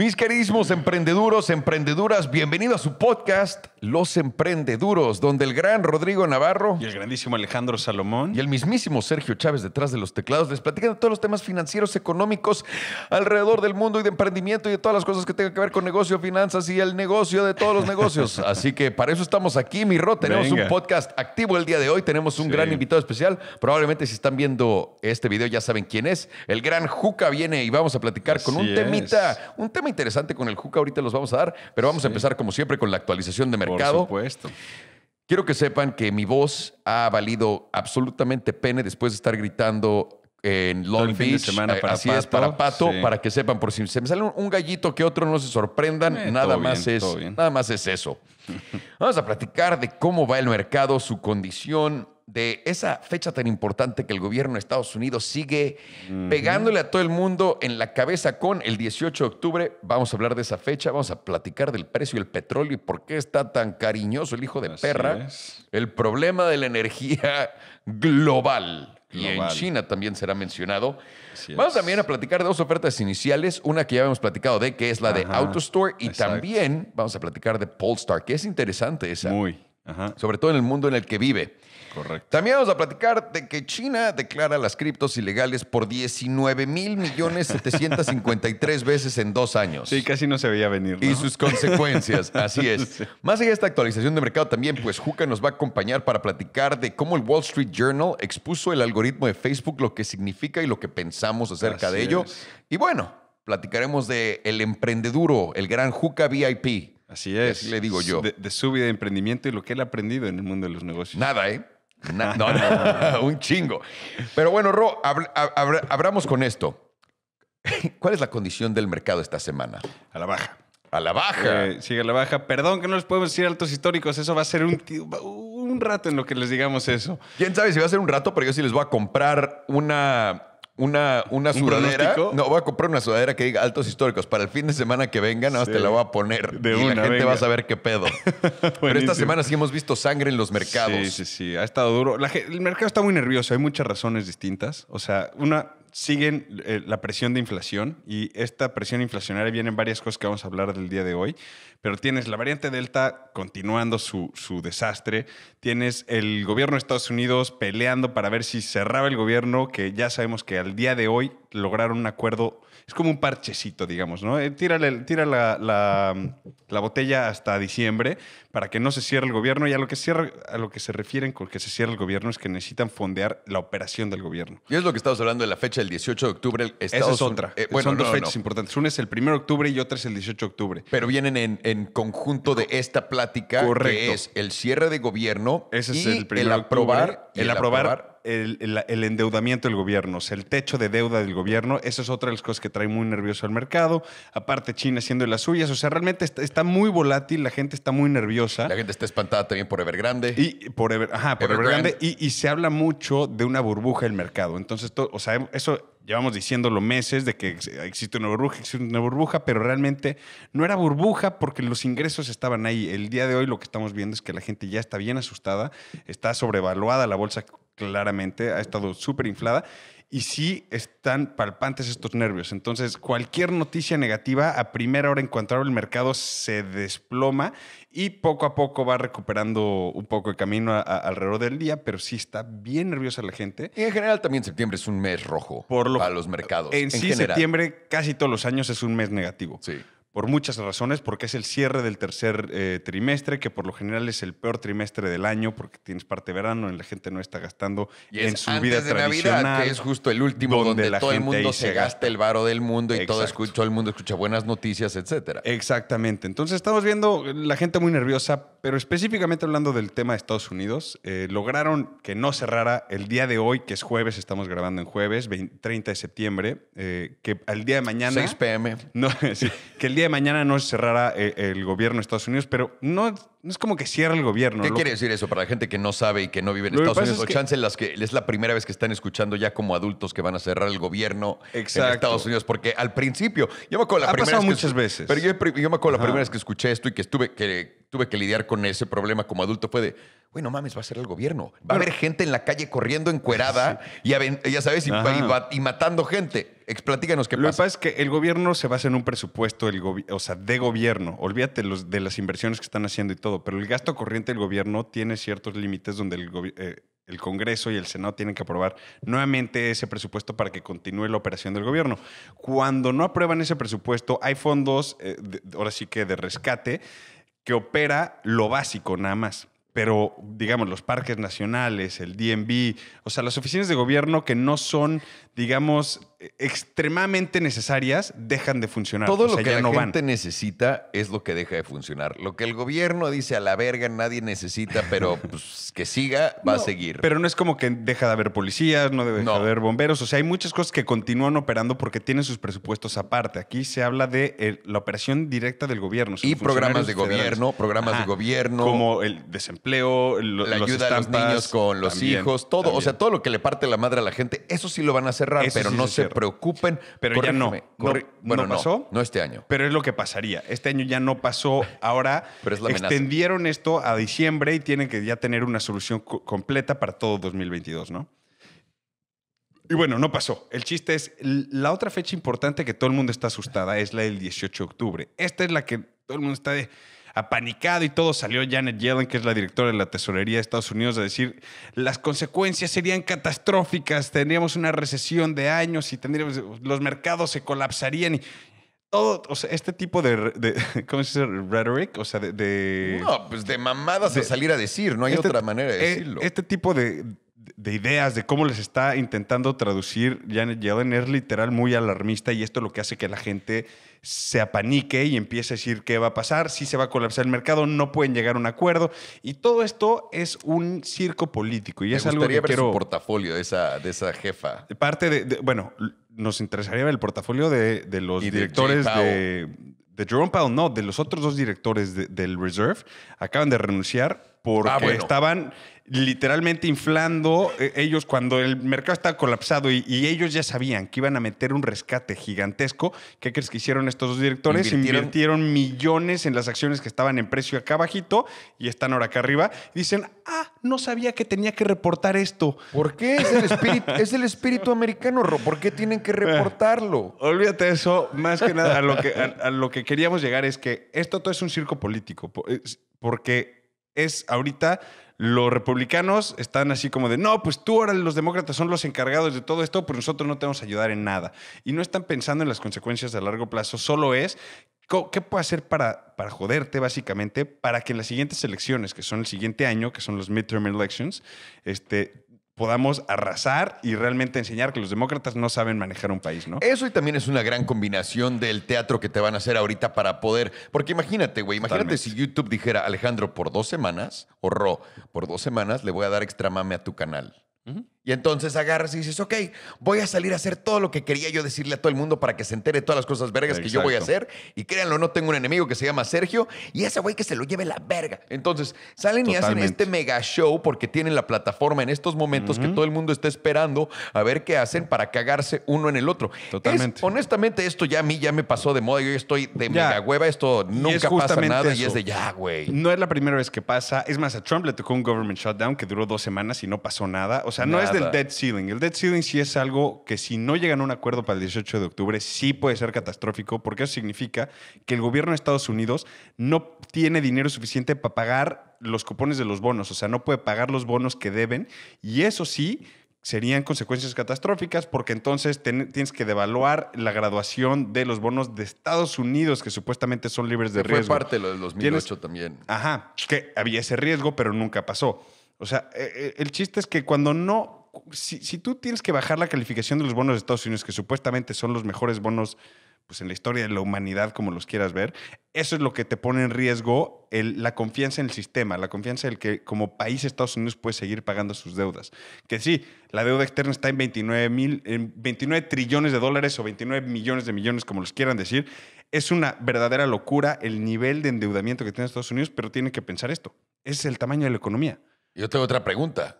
Mis queridísimos emprendeduros, emprendeduras, bienvenido a su podcast Los Emprendeduros, donde el gran Rodrigo Navarro y el grandísimo Alejandro Salomón y el mismísimo Sergio Chávez detrás de los teclados les platican de todos los temas financieros, económicos alrededor del mundo y de emprendimiento y de todas las cosas que tengan que ver con negocio, finanzas y el negocio de todos los negocios. Así que para eso estamos aquí, mi Ro. Tenemos un podcast activo el día de hoy. Tenemos un gran invitado especial. Probablemente si están viendo este video ya saben quién es. El gran Juca viene y vamos a platicar con un temita, un tema interesante con el Juca, ahorita los vamos a dar, pero vamos a empezar como siempre con la actualización de mercado. Por supuesto. Quiero que sepan que mi voz ha valido absolutamente pene después de estar gritando en Long Beach. para así es para Pato, para que sepan por si se me sale un, gallito que otro no se sorprendan, eh, nada más es nada más es eso. Vamos a platicar de cómo va el mercado, su condición, de esa fecha tan importante que el gobierno de Estados Unidos sigue pegándole a todo el mundo en la cabeza con el 18 de octubre. Vamos a hablar de esa fecha, vamos a platicar del precio del petróleo y por qué está tan cariñoso el hijo de perra. El problema de la energía global. Y en China también será mencionado. vamos también a platicar de dos ofertas iniciales, una que ya hemos platicado de, que es la de AutoStore, y también vamos a platicar de Polestar, que es interesante esa. Muy. Sobre todo en el mundo en el que vive. Correcto. También vamos a platicar de que China declara las criptos ilegales por 19 mil millones 753 veces en dos años. Sí, casi no se veía venir. Y sus consecuencias, así es. Más allá de esta actualización de mercado también, pues Juca nos va a acompañar para platicar de cómo el Wall Street Journal expuso el algoritmo de Facebook, lo que significa y lo que pensamos acerca de ello. Y bueno, platicaremos de el emprendeduro, el gran Juca VIP. Así es. Así le digo yo. De, de su vida de emprendimiento y lo que él ha aprendido en el mundo de los negocios. Nada, ¿eh? no, no, un chingo. Pero bueno, Ro, hablamos con esto. ¿Cuál es la condición del mercado esta semana? A la baja. A la baja. Eh, sigue a la baja. Perdón que no les podemos decir altos históricos. Eso va a ser un, un rato en lo que les digamos eso. Quién sabe si va a ser un rato, pero yo sí les voy a comprar una una, sudadera. no, voy a comprar una sudadera que diga altos históricos. Para el fin de semana que venga. nada más te la voy a poner. De y la gente va a saber qué pedo. Pero esta semana sí hemos visto sangre en los mercados. Sí, sí, sí. Ha estado duro. el mercado está muy nervioso. Hay muchas razones distintas. O sea, una siguen eh, la presión de inflación y esta presión inflacionaria viene en varias cosas que vamos a hablar del día de hoy, pero tienes la variante Delta continuando su, su desastre, tienes el gobierno de Estados Unidos peleando para ver si cerraba el gobierno, que ya sabemos que al día de hoy lograron un acuerdo es como un parchecito, digamos, ¿no? Eh, tira, tira la, botella hasta diciembre para que no se cierre el gobierno y a lo que, a lo que se refieren con que se cierre el gobierno es que necesitan fondear la operación del gobierno. Y es lo que estamos hablando de la fecha del 18 de octubre. Esa es otra. Eh, bueno, Son dos fechas importantes. Una es el 1 de octubre y otra es el 18 de octubre. Pero vienen en, conjunto de esta plática que es el cierre de gobierno Ese es y el, aprobar, el aprobar el, endeudamiento del gobierno, o sea, el techo de deuda del gobierno, eso es otra de las cosas que trae muy nervioso al mercado. Aparte, China haciendo las suyas, o sea, realmente está, muy volátil, la gente está muy nerviosa. La gente está espantada también por Evergrande. Y por, ajá, Evergrande. y, se habla mucho de una burbuja del mercado. Entonces, o sea, eso llevamos diciéndolo meses de que existe una burbuja, existe una burbuja, pero realmente no era burbuja porque los ingresos estaban ahí. El día de hoy lo que estamos viendo es que la gente ya está bien asustada, está sobrevaluada la bolsa claramente, ha estado súper inflada y sí están palpantes estos nervios. Entonces, cualquier noticia negativa a primera hora en cuanto el mercado se desploma y poco a poco va recuperando un poco el camino alrededor del día, pero sí está bien nerviosa la gente. Y en general también septiembre es un mes rojo para los mercados. En, sí, septiembre casi todos los años es un mes negativo. Sí por muchas razones, porque es el cierre del tercer eh, trimestre, que por lo general es el peor trimestre del año, porque tienes parte de verano y la gente no está gastando y en su vida tradicional. que es justo el último donde, todo el mundo se gasta, el varo del mundo y todo, escucha, el mundo escucha buenas noticias, etcétera. Exactamente. Entonces estamos viendo la gente muy nerviosa, pero específicamente hablando del tema de Estados Unidos, eh, lograron que no cerrara el día de hoy, que es jueves, estamos grabando en jueves, 30 de septiembre, eh, que el día de mañana... 6 pm. No, que el día de mañana no cerrara eh, el gobierno de Estados Unidos, pero no no es como que cierra el gobierno. ¿Qué quiere decir eso para la gente que no sabe y que no vive en Estados Unidos? Es chance las que es la primera vez que están escuchando ya como adultos que van a cerrar el gobierno en Estados Unidos. Porque al principio, yo me acuerdo la ha pasado muchas veces. Pero yo, me acuerdo la primera vez que escuché esto y que, estuve, que tuve que lidiar con ese problema como adulto fue de bueno, no mames, va a ser el gobierno. Va a haber gente en la calle corriendo encuerada y, ya sabes, y, matando gente. Explatícanos qué pasa. Lo que pasa es que el gobierno se basa en un presupuesto o sea, de gobierno. Olvídate los, de las inversiones que están haciendo y todo, pero el gasto corriente del gobierno tiene ciertos límites donde el, eh, Congreso y el Senado tienen que aprobar nuevamente ese presupuesto para que continúe la operación del gobierno. Cuando no aprueban ese presupuesto, hay fondos, eh, ahora sí que de rescate, que opera lo básico nada más pero digamos los parques nacionales, el DNB, o sea, las oficinas de gobierno que no son, digamos, eh, extremadamente necesarias dejan de funcionar. Todo lo que la gente necesita es lo que deja de funcionar. Lo que el gobierno dice a la verga nadie necesita, pero pues, que siga va a seguir. Pero no es como que deja de haber policías, no deja de haber bomberos. O sea, hay muchas cosas que continúan operando porque tienen sus presupuestos aparte. Aquí se habla de eh, la operación directa del gobierno. y programas de gobierno, programas de gobierno. Como el desempleo, la ayuda a los niños con los hijos, todo. O sea, todo lo que le parte la madre a la gente, eso sí lo van a cerrar, pero no se preocupen. Pero ya no. no bueno, pasó. No, este año. Pero es lo que pasaría. Este año ya no pasó. Ahora extendieron esto a diciembre y tienen que ya tener una solución completa para todo 2022, ¿no? Y bueno, no pasó. El chiste es, la otra fecha importante que todo el mundo está asustada es la del 18 de octubre. Esta es la que todo el mundo está de apanicado y todo, salió Janet Yellen, que es la directora de la Tesorería de Estados Unidos, a decir, las consecuencias serían catastróficas, tendríamos una recesión de años y tendríamos, los mercados se colapsarían y todo, este tipo de, ¿cómo se dice? Rhetoric, o sea, de... no, pues de mamadas de, salir a decir, no hay este otra manera de eh, decirlo. Este tipo de, de ideas de cómo les está intentando traducir Janet Yellen es literal muy alarmista y esto es lo que hace que la gente se apanique y empiece a decir qué va a pasar, si se va a colapsar el mercado, no pueden llegar a un acuerdo y todo esto es un circo político y Me es algo que ver su portafolio de esa jefa. Parte de, bueno, nos interesaría el portafolio de, los directores de, de Jerome Powell, no, de los otros dos directores del Reserve, acaban de renunciar Ah, porque estaban literalmente inflando eh, ellos cuando el mercado estaba colapsado y, ellos ya sabían que iban a meter un rescate gigantesco. ¿Qué crees que hicieron estos dos directores? Invirtieron, millones en las acciones que estaban en precio acá abajito y están ahora acá arriba. dicen, ah, no sabía que tenía que reportar esto. ¿Por qué? Es el espíritu, americano, Ro. ¿Por qué tienen que reportarlo? Olvídate de eso. Más que nada, lo que, a lo que queríamos llegar es que esto todo es un circo político. Porque es ahorita los republicanos están así como de, no, pues tú ahora los demócratas son los encargados de todo esto, pues nosotros no te vamos a ayudar en nada. Y no están pensando en las consecuencias a largo plazo, solo es, ¿qué puedo hacer para, para joderte básicamente? Para que en las siguientes elecciones, que son el siguiente año, que son los midterm elections, este, podamos arrasar y realmente enseñar que los demócratas no saben manejar un país, ¿no? Eso y también es una gran combinación del teatro que te van a hacer ahorita para poder, porque imagínate, güey, imagínate si YouTube dijera, Alejandro, por dos semanas, o Ro, por dos semanas le voy a dar extra mame a tu canal entonces agarras y dices, ok, voy a salir a hacer todo lo que quería yo decirle a todo el mundo para que se entere de todas las cosas vergas que yo voy a hacer. Y créanlo, no tengo un enemigo que se llama Sergio y ese güey que se lo lleve la verga. Entonces salen y hacen este mega show porque tienen la plataforma en estos momentos que todo el mundo está esperando a ver qué hacen para cagarse uno en el otro. Totalmente. honestamente, esto ya a mí ya me pasó de moda. Yo estoy de mega hueva. Esto nunca pasa nada y es de ya, güey. No es la primera vez que pasa. Es más, a Trump le tocó un government shutdown que duró dos semanas y no pasó nada. O sea, no es de debt ceiling. El debt ceiling sí es algo que si no llegan a un acuerdo para el 18 de octubre, sí puede ser catastrófico, porque eso significa que el gobierno de Estados Unidos no tiene dinero suficiente para pagar los cupones de los bonos, o sea, no puede pagar los bonos que deben, y eso sí serían consecuencias catastróficas porque entonces tienes que devaluar la graduación de los bonos de Estados Unidos que supuestamente son libres de riesgo. Fue parte de lo del 2008 también. Ajá, que había ese riesgo, pero nunca pasó. O sea, e, e, el chiste es que cuando no si, tú tienes que bajar la calificación de los bonos de Estados Unidos, que supuestamente son los mejores bonos pues, en la historia de la humanidad, como los quieras ver, eso es lo que te pone en riesgo la confianza en el sistema, la confianza en que como país Estados Unidos puede seguir pagando sus deudas. Que sí, la deuda externa está en 29, 29 trillones de dólares o 29 millones de millones, como los quieran decir. Es una verdadera locura el nivel de endeudamiento que tiene Estados Unidos, pero tiene que pensar esto. es el tamaño de la economía. Yo tengo otra pregunta.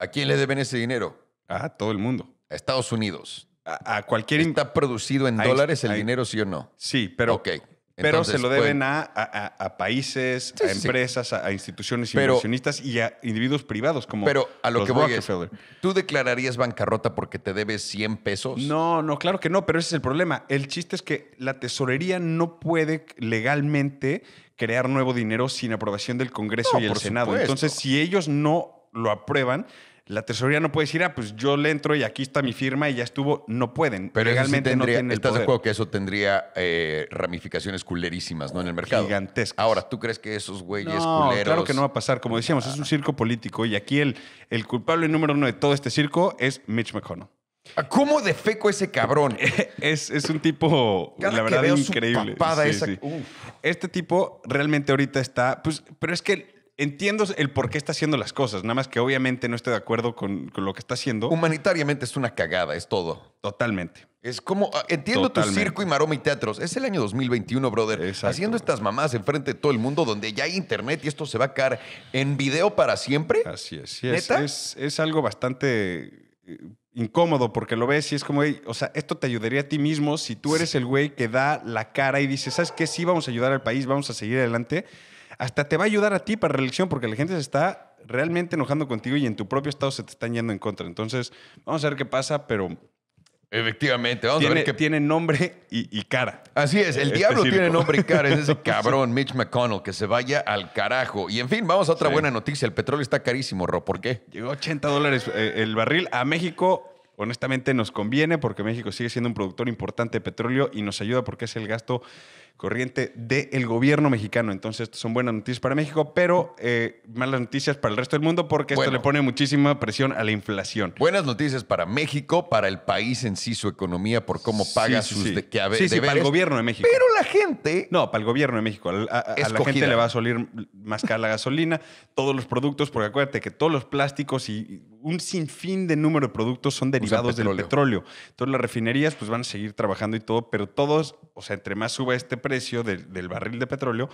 ¿A quién le deben ese dinero? A todo el mundo. A Estados Unidos. A, cualquier. ¿Está producido en dólares el dinero, sí o no? Sí, pero. Ok. Pero se lo deben pues, a, países, a empresas, a, instituciones inversionistas y a individuos privados como Pero a lo que voy es, ¿tú declararías bancarrota porque te debes 100 pesos? No, no, claro que no, pero ese es el problema. El chiste es que la tesorería no puede legalmente crear nuevo dinero sin aprobación del Congreso y el Senado. Entonces, si ellos no lo aprueban, la tesorería no puede decir, ah, pues yo le entro y aquí está mi firma y ya estuvo. No pueden. Pero realmente no tienen ¿Estás el de acuerdo que eso tendría eh, ramificaciones culerísimas, ¿no? En el mercado. Gigantescas. Ahora, ¿tú crees que esos güeyes Claro que no va a pasar. Como decíamos, es un ah. circo político y aquí el, el culpable número uno de todo este circo es Mitch McConnell. Ah, ¿Cómo de feco ese cabrón? es, un tipo, la verdad, increíble. Su esa. Este tipo realmente ahorita está. Pues, pero es que entiendo el por qué está haciendo las cosas, nada más que obviamente no estoy de acuerdo con, lo que está haciendo. Humanitariamente es una cagada, es todo. Totalmente. Es como, ah, entiendo tu circo y maroma y teatros. Es el año 2021, brother. Haciendo estas mamás enfrente de todo el mundo donde ya hay internet y esto se va a caer en video para siempre. Así es. es, algo bastante eh, incómodo porque lo ves y es como, o sea, esto te ayudaría a ti mismo si tú eres el güey que da la cara y dices, ¿sabes qué? Sí, vamos a ayudar al país, vamos a seguir adelante hasta te va a ayudar a ti para la elección, porque la gente se está realmente enojando contigo y en tu propio estado se te están yendo en contra. Entonces, vamos a ver qué pasa, pero... Efectivamente, vamos a ver que... Tiene nombre y, cara. Así es, el diablo tiene nombre y cara, es ese cabrón Mitch McConnell, que se vaya al carajo. Y en fin, vamos a otra buena noticia, el petróleo está carísimo, Ro, ¿por qué? Llegó 80 dólares eh, el barril a México, honestamente nos conviene porque México sigue siendo un productor importante de petróleo y nos ayuda porque es el gasto corriente del gobierno mexicano. Entonces, son buenas noticias para México, pero eh, malas noticias para el resto del mundo porque esto le pone muchísima presión a la inflación. Buenas noticias para México, para el país en sí, su economía, por cómo paga sus De, que a, sí, para el gobierno de México. Pero la gente... No, para el gobierno de México. A, la gente le va a salir más cara la gasolina, todos los productos, porque acuérdate que todos los plásticos y un sinfín de número de productos son derivados del petróleo. Entonces, las refinerías pues van a seguir trabajando y todo, pero todos, o sea, entre más suba este precio, precio del, barril de petróleo,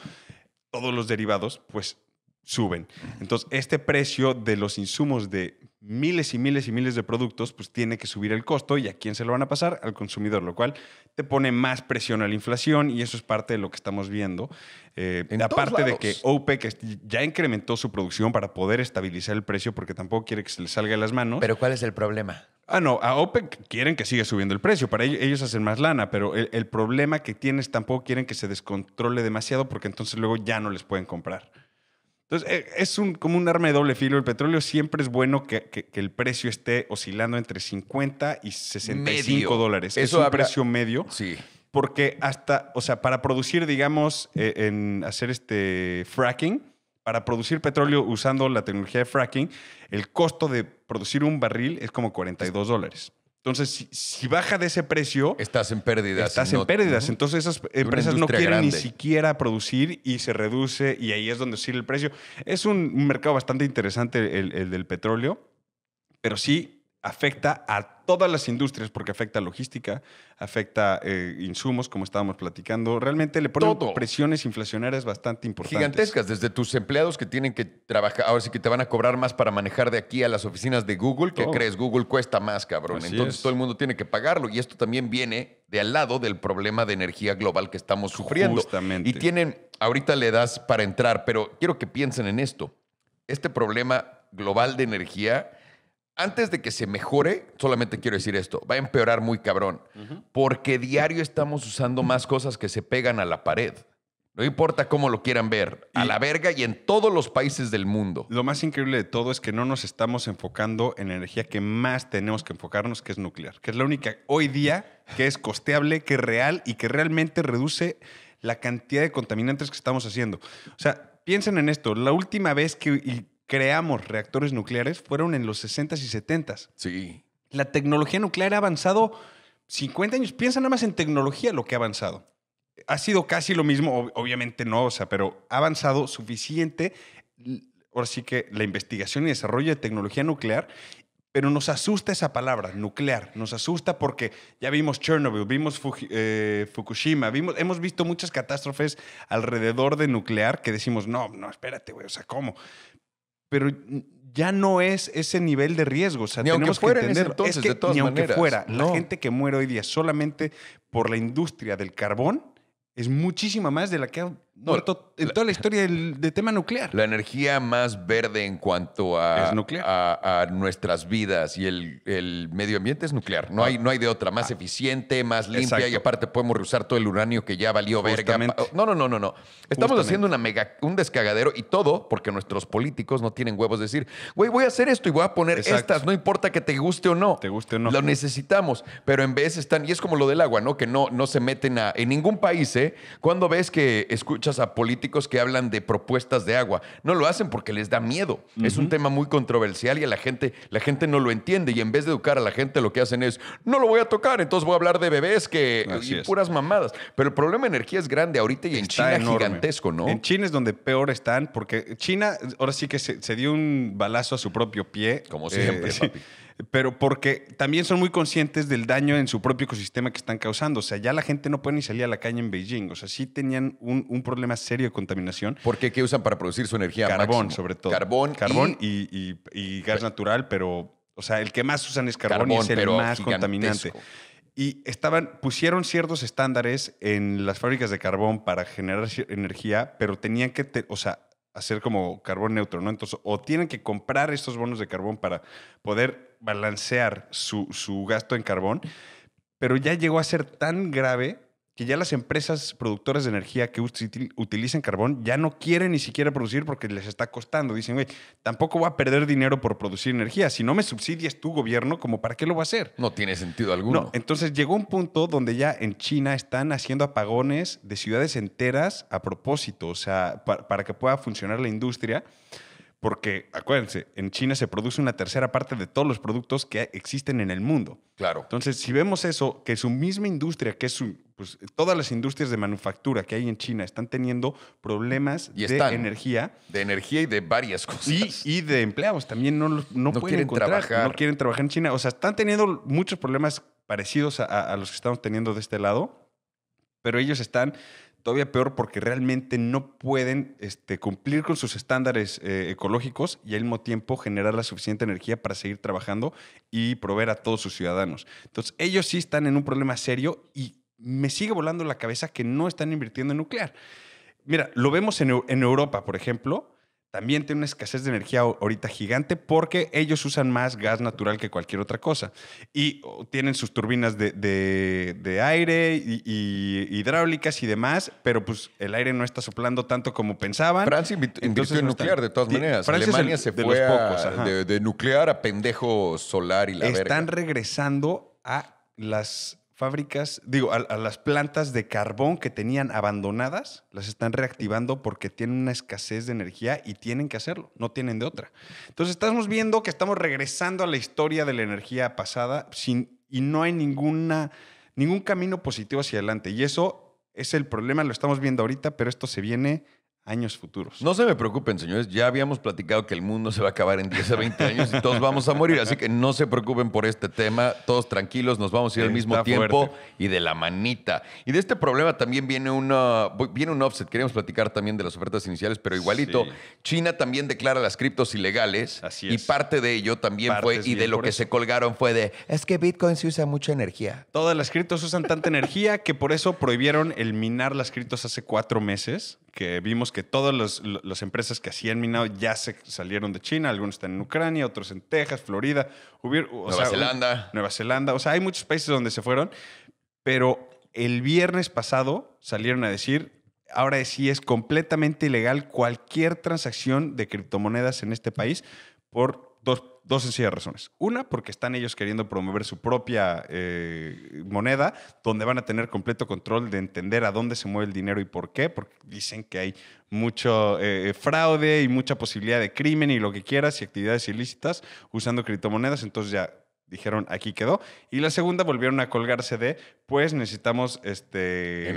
todos los derivados, pues suben. Entonces, este precio de los insumos de miles y miles y miles de productos, pues tiene que subir el costo y a quién se lo van a pasar? Al consumidor, lo cual te pone más presión a la inflación y eso es parte de lo que estamos viendo. Eh, aparte de que OPEC ya incrementó su producción para poder estabilizar el precio porque tampoco quiere que se le salga de las manos. Pero ¿cuál es el problema? Ah, no, a OPEC quieren que siga subiendo el precio, para ellos, hacen más lana, pero el, problema que tienes tampoco quieren que se descontrole demasiado porque entonces luego ya no les pueden comprar. Entonces, eh, es un, como un arma de doble filo. El petróleo siempre es bueno que, el precio esté oscilando entre 50 y 65 dólares. Eso es un precio medio. Sí. Porque hasta, o sea, para producir, digamos, eh, en hacer este fracking, para producir petróleo usando la tecnología de fracking, el costo de producir un barril es como 42 dólares. Entonces, si, baja de ese precio. Estás en pérdidas. Estás en pérdidas. Entonces, esas empresas no quieren ni siquiera producir y se reduce, y ahí es donde sigue el precio. Es un, mercado bastante interesante el, el, del petróleo, pero sí afecta a todas las industrias porque afecta logística, afecta eh, insumos, como estábamos platicando. Realmente le ponen presiones inflacionarias bastante importantes. Gigantescas, desde tus empleados que tienen que trabajar, ahora sí que te van a cobrar más para manejar de aquí a las oficinas de Google, que crees Google cuesta más, cabrón. Entonces todo el mundo tiene que pagarlo y esto también viene de al lado del problema de energía global que estamos sufriendo. Y tienen, ahorita le das para entrar, pero quiero que piensen en esto. Este problema global de energía antes de que se mejore, solamente quiero decir esto, va a empeorar muy cabrón, porque diario estamos usando más cosas que se pegan a la pared. No importa cómo lo quieran ver, a la verga y en todos los países del mundo. Lo más increíble de todo es que no nos estamos enfocando en la energía que más tenemos que enfocarnos, que es nuclear, que es la única hoy día que es costeable, que es real y que realmente reduce la cantidad de contaminantes que estamos haciendo. O sea, piensen en esto, la última vez que creamos reactores nucleares fueron en los 60s y 70s. Sí. La tecnología nuclear ha avanzado 50 años. Piensa nada más en tecnología lo que ha avanzado. Ha sido casi lo mismo, obviamente no, o sea, pero ha avanzado suficiente, ahora sí que la investigación y desarrollo de tecnología nuclear, pero nos asusta esa palabra, nuclear, nos asusta porque ya vimos Chernobyl, vimos eh, Fukushima, hemos visto muchas catástrofes alrededor de nuclear que decimos, no, no, espérate, güey, o sea, ¿cómo? pero ya no es ese nivel de riesgo. tenemos que entender. entonces, de todas ni aunque fuera, la gente que muere hoy día solamente por la industria del carbón es muchísima más de la que en toda la, historia del, de tema nuclear. La energía más verde en cuanto a, a, nuestras vidas y el, medio ambiente es nuclear. No, hay, no hay de otra. Más ah. eficiente, más limpia y aparte podemos reusar todo el uranio que ya valió Justamente. verga. No, no, no, no, no. Estamos haciendo una mega, un descagadero y todo porque nuestros políticos no tienen huevos de decir, güey, voy a hacer esto y voy a poner estas, no importa que te guste o no. Te guste o no. Lo necesitamos, pero en vez están, y es como lo del agua, ¿no? Que no, no se meten a, en ningún país, ¿eh? Cuando ves que escuchas a políticos que hablan de propuestas de agua. No lo hacen porque les da miedo. Es un tema muy controversial y a la gente, la gente no lo entiende. Y en vez de educar a la gente, lo que hacen es, no lo voy a tocar, entonces voy a hablar de bebés que, y puras mamadas. Pero el problema de energía es grande ahorita y en China es gigantesco, ¿no? En China es donde peor están, porque China ahora sí que se, dio un balazo a su propio pie. Como siempre, eh, papi pero porque también son muy conscientes del daño en su propio ecosistema que están causando. O sea, ya la gente no puede ni salir a la calle en Beijing. O sea, sí tenían un, problema serio de contaminación. ¿Por qué? ¿Qué usan para producir su energía? Carbón, sobre todo. Carbón. Carbón y, y, gas natural, pero, o sea, el que más usan es carbón, y es el más contaminante. Y estaban, pusieron ciertos estándares en las fábricas de carbón para generar energía, pero tenían que, o sea, hacer como carbón neutro, ¿no? Entonces, o tienen que comprar estos bonos de carbón para poder balancear su, su gasto en carbón, pero ya llegó a ser tan grave que ya las empresas productoras de energía que utilizan carbón ya no quieren ni siquiera producir porque les está costando. Dicen, güey, tampoco voy a perder dinero por producir energía. Si no me subsidias tu gobierno, ¿como para qué lo va a hacer? No tiene sentido alguno. Entonces llegó un punto donde ya en China están haciendo apagones de ciudades enteras a propósito, o sea, para que pueda funcionar la industria. Porque, acuérdense, en China se produce una tercera parte de todos los productos que existen en el mundo. Claro. Entonces, si vemos eso, que su misma industria, que es pues, todas las industrias de manufactura que hay en China están teniendo problemas de energía. De energía y de varias cosas. Y, de empleados. También no, no, pueden quieren trabajar. No quieren trabajar en China. O sea, están teniendo muchos problemas parecidos a los que estamos teniendo de este lado, pero ellos están todavía peor porque realmente no pueden este, cumplir con sus estándares eh, ecológicos y al mismo tiempo generar la suficiente energía para seguir trabajando y proveer a todos sus ciudadanos. Entonces, ellos sí están en un problema serio y me sigue volando la cabeza que no están invirtiendo en nuclear. Mira, lo vemos en, en Europa, por ejemplo, también tiene una escasez de energía ahorita gigante porque ellos usan más gas natural que cualquier otra cosa. Y tienen sus turbinas de, aire y, hidráulicas y demás, pero pues el aire no está soplando tanto como pensaban. Francia invirtió Entonces, en nuclear, de todas maneras. Alemania se fue poco. de, nuclear a pendejo solar y la Están regresando a las fábricas, digo, a, las plantas de carbón que tenían abandonadas, las están reactivando porque tienen una escasez de energía y tienen que hacerlo, no tienen de otra. Entonces estamos viendo que estamos regresando a la historia de la energía pasada sin, y no hay ninguna, ningún camino positivo hacia adelante. Y eso es el problema, lo estamos viendo ahorita, pero esto se viene años futuros. No se me preocupen, señores. Ya habíamos platicado que el mundo se va a acabar en 10 o 20 años y todos vamos a morir. Así que no se preocupen por este tema. Todos tranquilos, nos vamos a ir al mismo tiempo y de la manita. Y de este problema también viene, una, viene un offset. Queríamos platicar también de las ofertas iniciales, pero igualito, China también declara las criptos ilegales. Así es. Y parte de ello también fue, y de lo que se colgaron fue de, es que Bitcoin se usa mucha energía. Todas las criptos usan tanta energía que por eso prohibieron el minar las criptos hace cuatro meses que vimos que todas las empresas que hacían minado ya se salieron de China, algunos están en Ucrania, otros en Texas, Florida, Nueva Zelanda. Nueva Zelanda, o sea, hay muchos países donde se fueron, pero el viernes pasado salieron a decir, ahora sí es completamente ilegal cualquier transacción de criptomonedas en este país por dos, dos sencillas razones. Una, porque están ellos queriendo promover su propia eh, moneda, donde van a tener completo control de entender a dónde se mueve el dinero y por qué, porque dicen que hay mucho eh, eh, fraude y mucha posibilidad de crimen y lo que quieras y actividades ilícitas usando criptomonedas, entonces ya dijeron aquí quedó. Y la segunda volvieron a colgarse de, pues necesitamos este,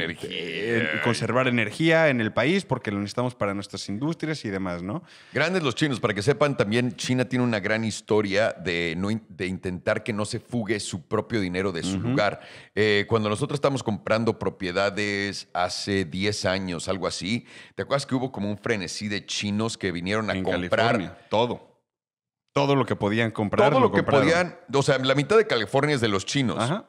conservar energía en el país porque lo necesitamos para nuestras industrias y demás, ¿no? Grandes los chinos, para que sepan también, China tiene una gran historia de, de intentar que no se fugue su propio dinero de su lugar. Eh, cuando nosotros estamos comprando propiedades hace 10 años, algo así, ¿te acuerdas que hubo como un frenesí de chinos que vinieron a comprar todo? Todo lo que podían comprar. Todo lo, que podían. O sea, la mitad de California es de los chinos. Ajá.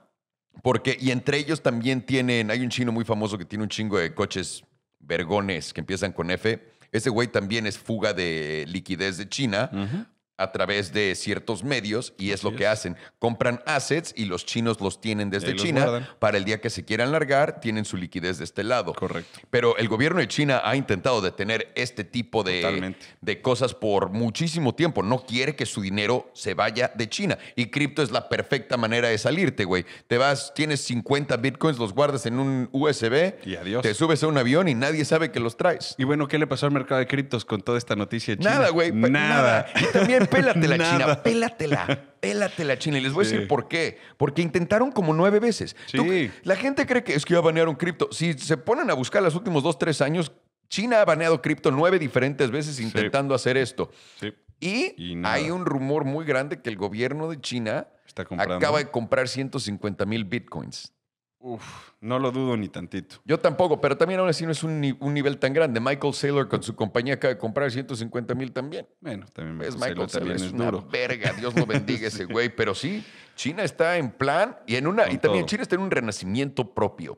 Porque, y entre ellos también tienen, hay un chino muy famoso que tiene un chingo de coches vergones que empiezan con F. Ese güey también es fuga de liquidez de China, Ajá a través de ciertos medios y es lo que hacen. Compran assets y los chinos los tienen desde China. Para el día que se quieran largar, tienen su liquidez de este lado. Correcto. Pero el gobierno de China ha intentado detener este tipo de, de cosas por muchísimo tiempo. No quiere que su dinero se vaya de China. Y cripto es la perfecta manera de salirte, güey. Te vas, tienes 50 bitcoins, los guardas en un USB. Y adiós. Te subes a un avión y nadie sabe que los traes. Y bueno, ¿qué le pasó al mercado de criptos con toda esta noticia de China? Nada, güey. Nada. nada. Y también pélatela, China, pélatela. Pélatela, China. Y les voy a decir por qué. Porque intentaron como nueve veces. la gente cree que es que ya banearon cripto. Si se ponen a buscar los últimos dos, tres años, China ha baneado cripto nueve diferentes veces intentando hacer esto. Y, hay un rumor muy grande que el gobierno de China acaba de comprar 150 mil bitcoins. Uf, no lo dudo ni tantito. Yo tampoco, pero también ahora sí no es un, nivel tan grande. Michael Saylor con su compañía acaba de comprar 150 mil también. Bueno, también Michael, Michael Saylor, también es, es una verga, Dios lo bendiga ese güey. Pero sí, China está en plan y en una y también China está en un renacimiento propio.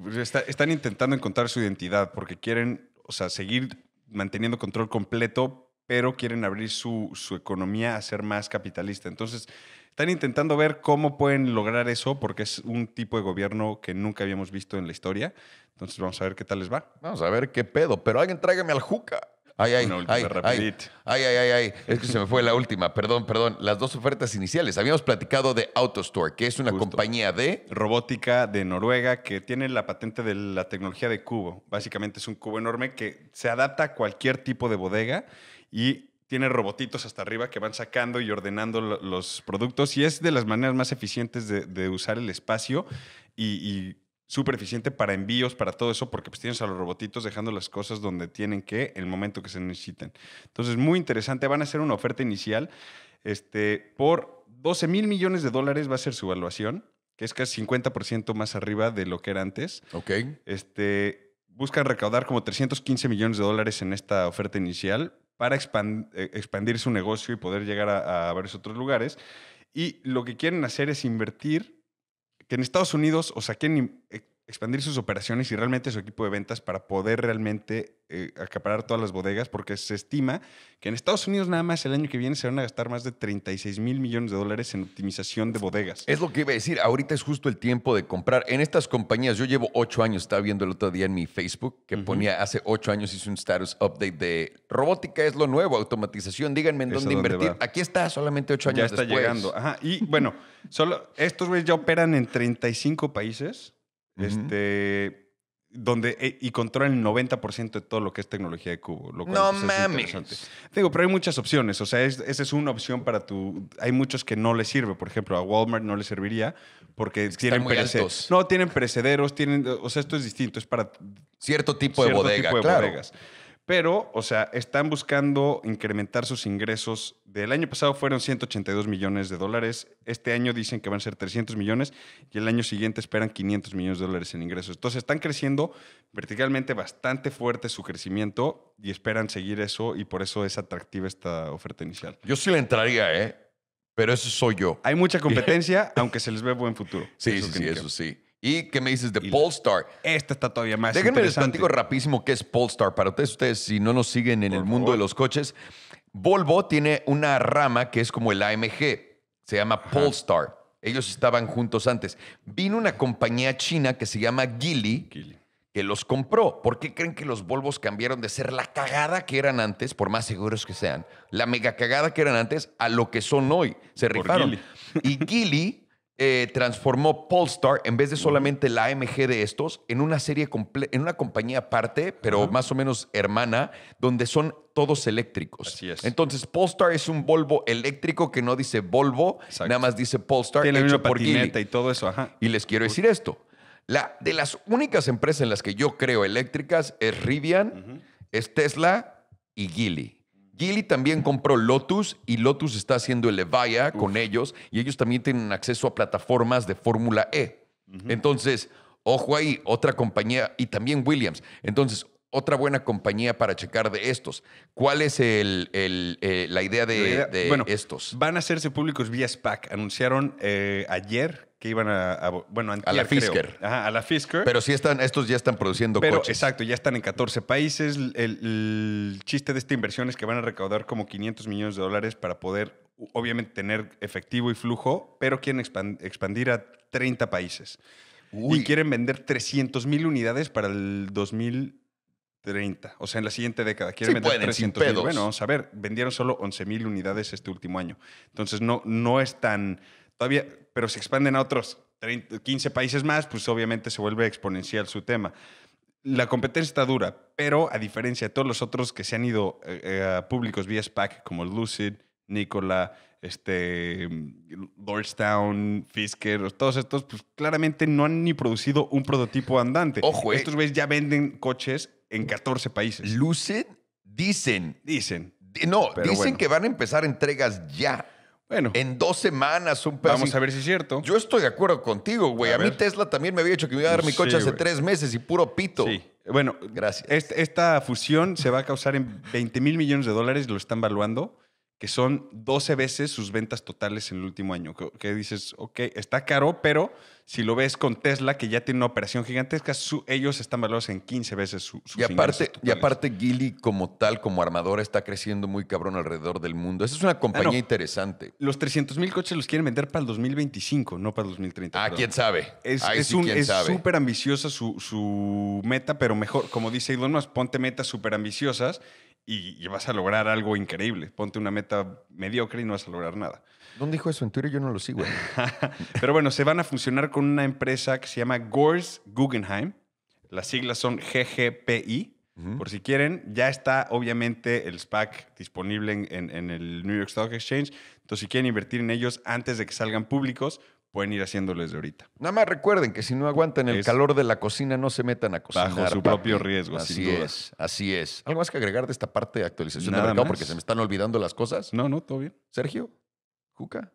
Pues están intentando encontrar su identidad porque quieren, o sea, seguir manteniendo control completo, pero quieren abrir su, su economía a ser más capitalista. Entonces, están intentando ver cómo pueden lograr eso porque es un tipo de gobierno que nunca habíamos visto en la historia. Entonces vamos a ver qué tal les va. Vamos a ver qué pedo, pero alguien tráigame al Juca. Ay, ay, ay, ay, ay, ay, ay, es que se me fue la última, perdón, perdón. Las dos ofertas iniciales. Habíamos platicado de AutoStore, que es una compañía de... Robótica de Noruega, que tiene la patente de la tecnología de cubo. Básicamente es un cubo enorme que se adapta a cualquier tipo de bodega y tiene robotitos hasta arriba que van sacando y ordenando los productos y es de las maneras más eficientes de, usar el espacio y, súper eficiente para envíos, para todo eso, porque pues tienes a los robotitos dejando las cosas donde tienen que, en el momento que se necesiten. Entonces, muy interesante, van a hacer una oferta inicial este, por 12 mil millones de dólares va a ser su evaluación, que es casi 50% más arriba de lo que era antes. Ok. Este, buscan recaudar como 315 millones de dólares en esta oferta inicial para eh, expandir su negocio y poder llegar a, varios otros lugares. Y lo que quieren hacer es invertir, que en Estados Unidos, o sea, quieren eh, expandir sus operaciones y realmente su equipo de ventas para poder realmente eh, acaparar todas las bodegas, porque se estima que en Estados Unidos nada más el año que viene se van a gastar más de 36 mil millones de dólares en optimización de bodegas. Es lo que iba a decir, ahorita es justo el tiempo de comprar. En estas compañías, yo llevo ocho años, estaba viendo el otro día en mi Facebook, que ponía hace ocho años hice un status update de robótica es lo nuevo, automatización, díganme en dónde invertir. Aquí está, solamente ocho años. Ya está llegando. Ajá. Y bueno, solo estos güeyes ya operan en 35 países. Este. Donde, eh, y controla el 90% de todo lo que es tecnología de cubo. Lo cual, no pues, mames. Digo, pero hay muchas opciones. O sea, esa es una opción para tu. Hay muchos que no le sirve. Por ejemplo, a Walmart no le serviría porque tienen perecederos. No, tienen perecederos, tienen. O sea, esto es distinto. Es para cierto tipo de bodega. bodegas. Pero, o sea, están buscando incrementar sus ingresos. Del año pasado fueron 182 millones de dólares. Este año dicen que van a ser 300 millones y el año siguiente esperan 500 millones de dólares en ingresos. Entonces, están creciendo verticalmente bastante fuerte su crecimiento y esperan seguir eso y por eso es atractiva esta oferta inicial. Yo sí le entraría, ¿eh? Pero eso soy yo. Hay mucha competencia, aunque se les ve buen futuro. Sí, sí, sí eso sí. ¿Y qué me dices de Polestar? Esta está todavía más Déjenme les platico rapidísimo qué es Polestar. Para ustedes, si no nos siguen en el mundo de los coches, Volvo tiene una rama que es como el AMG. Se llama Polestar. Ellos estaban juntos antes. Vino una compañía china que se llama Geely, que los compró. ¿Por qué creen que los Volvos cambiaron de ser la cagada que eran antes, por más seguros que sean, la mega cagada que eran antes, a lo que son hoy? Se rifaron. Y Geely eh, transformó Polestar, en vez de solamente la AMG de estos, en una serie en una compañía aparte, pero más o menos hermana, donde son todos eléctricos. es. Entonces, Polestar es un Volvo eléctrico que no dice Volvo, nada más dice Polestar. hecho por y todo eso. Ajá. Y les quiero decir esto. La, de las únicas empresas en las que yo creo eléctricas es Rivian, es Tesla y Gili. Geely también compró Lotus y Lotus está haciendo el Evaya con ellos y ellos también tienen acceso a plataformas de Fórmula E. Entonces, ojo ahí, otra compañía y también Williams. Entonces, otra buena compañía para checar de estos. ¿Cuál es eh, la idea de, estos? Van a hacerse públicos vía SPAC. Anunciaron eh, ayer iban a, bueno, a la Fisker. a la Fisker. Pero sí están, estos ya están produciendo Pero, Exacto, ya están en 14 países. El, chiste de esta inversión es que van a recaudar como 500 millones de dólares para poder, obviamente, tener efectivo y flujo, pero quieren expandir a 30 países. Y quieren vender 300 mil unidades para el 2030. O sea, en la siguiente década. Quieren vender pueden, 300 Bueno, a ver, vendieron solo 11 mil unidades este último año. Entonces, no, no es tan pero se expanden a otros 15 países más, pues obviamente se vuelve exponencial su tema. La competencia está dura, pero a diferencia de todos los otros que se han ido eh, eh, a públicos vía SPAC, como Lucid, Nicola, este, Lordstown, Fisker, todos estos, pues claramente no han ni producido un prototipo andante. Ojo, eh. Estos güeyes ya venden coches en 14 países. Lucid dicen. Dicen. No, dicen que van a empezar entregas ya. Bueno. En dos semanas, un Vamos a ver si es cierto. Yo estoy de acuerdo contigo, güey. A, mí Tesla también me había dicho que me iba a dar mi coche hace tres meses y puro pito. Bueno, gracias. esta fusión se va a causar en 20 mil millones de dólares, lo están valuando que son 12 veces sus ventas totales en el último año. Que, dices, ok, está caro, pero si lo ves con Tesla, que ya tiene una operación gigantesca, ellos están valorados en 15 veces su, sus y aparte Y aparte, Gili como tal, como armadora, está creciendo muy cabrón alrededor del mundo. Esa es una compañía ah, interesante. Los 300 mil coches los quieren vender para el 2025, no para el 2030. Ah, quién sabe. Es súper ambiciosa su, su meta, pero mejor, como dice Elon más, ponte metas súper ambiciosas y, vas a lograr algo increíble. Ponte una meta mediocre y no vas a lograr nada. ¿Dónde dijo eso? En Twitter yo no lo sigo. ¿eh? Pero bueno, se van a funcionar con una empresa que se llama Gores Guggenheim. Las siglas son GGPI. Por si quieren, ya está obviamente el SPAC disponible en, en, en, el New York Stock Exchange. Entonces, si quieren invertir en ellos antes de que salgan públicos, pueden ir haciéndoles de ahorita. Nada más recuerden que si no aguantan el calor de la cocina, no se metan a cocinar. Bajo su propio riesgo, así es. Así es. ¿Algo más que agregar de esta parte de actualización de mercado? Porque se me están olvidando las cosas. No, no, todo bien. Sergio, Juca.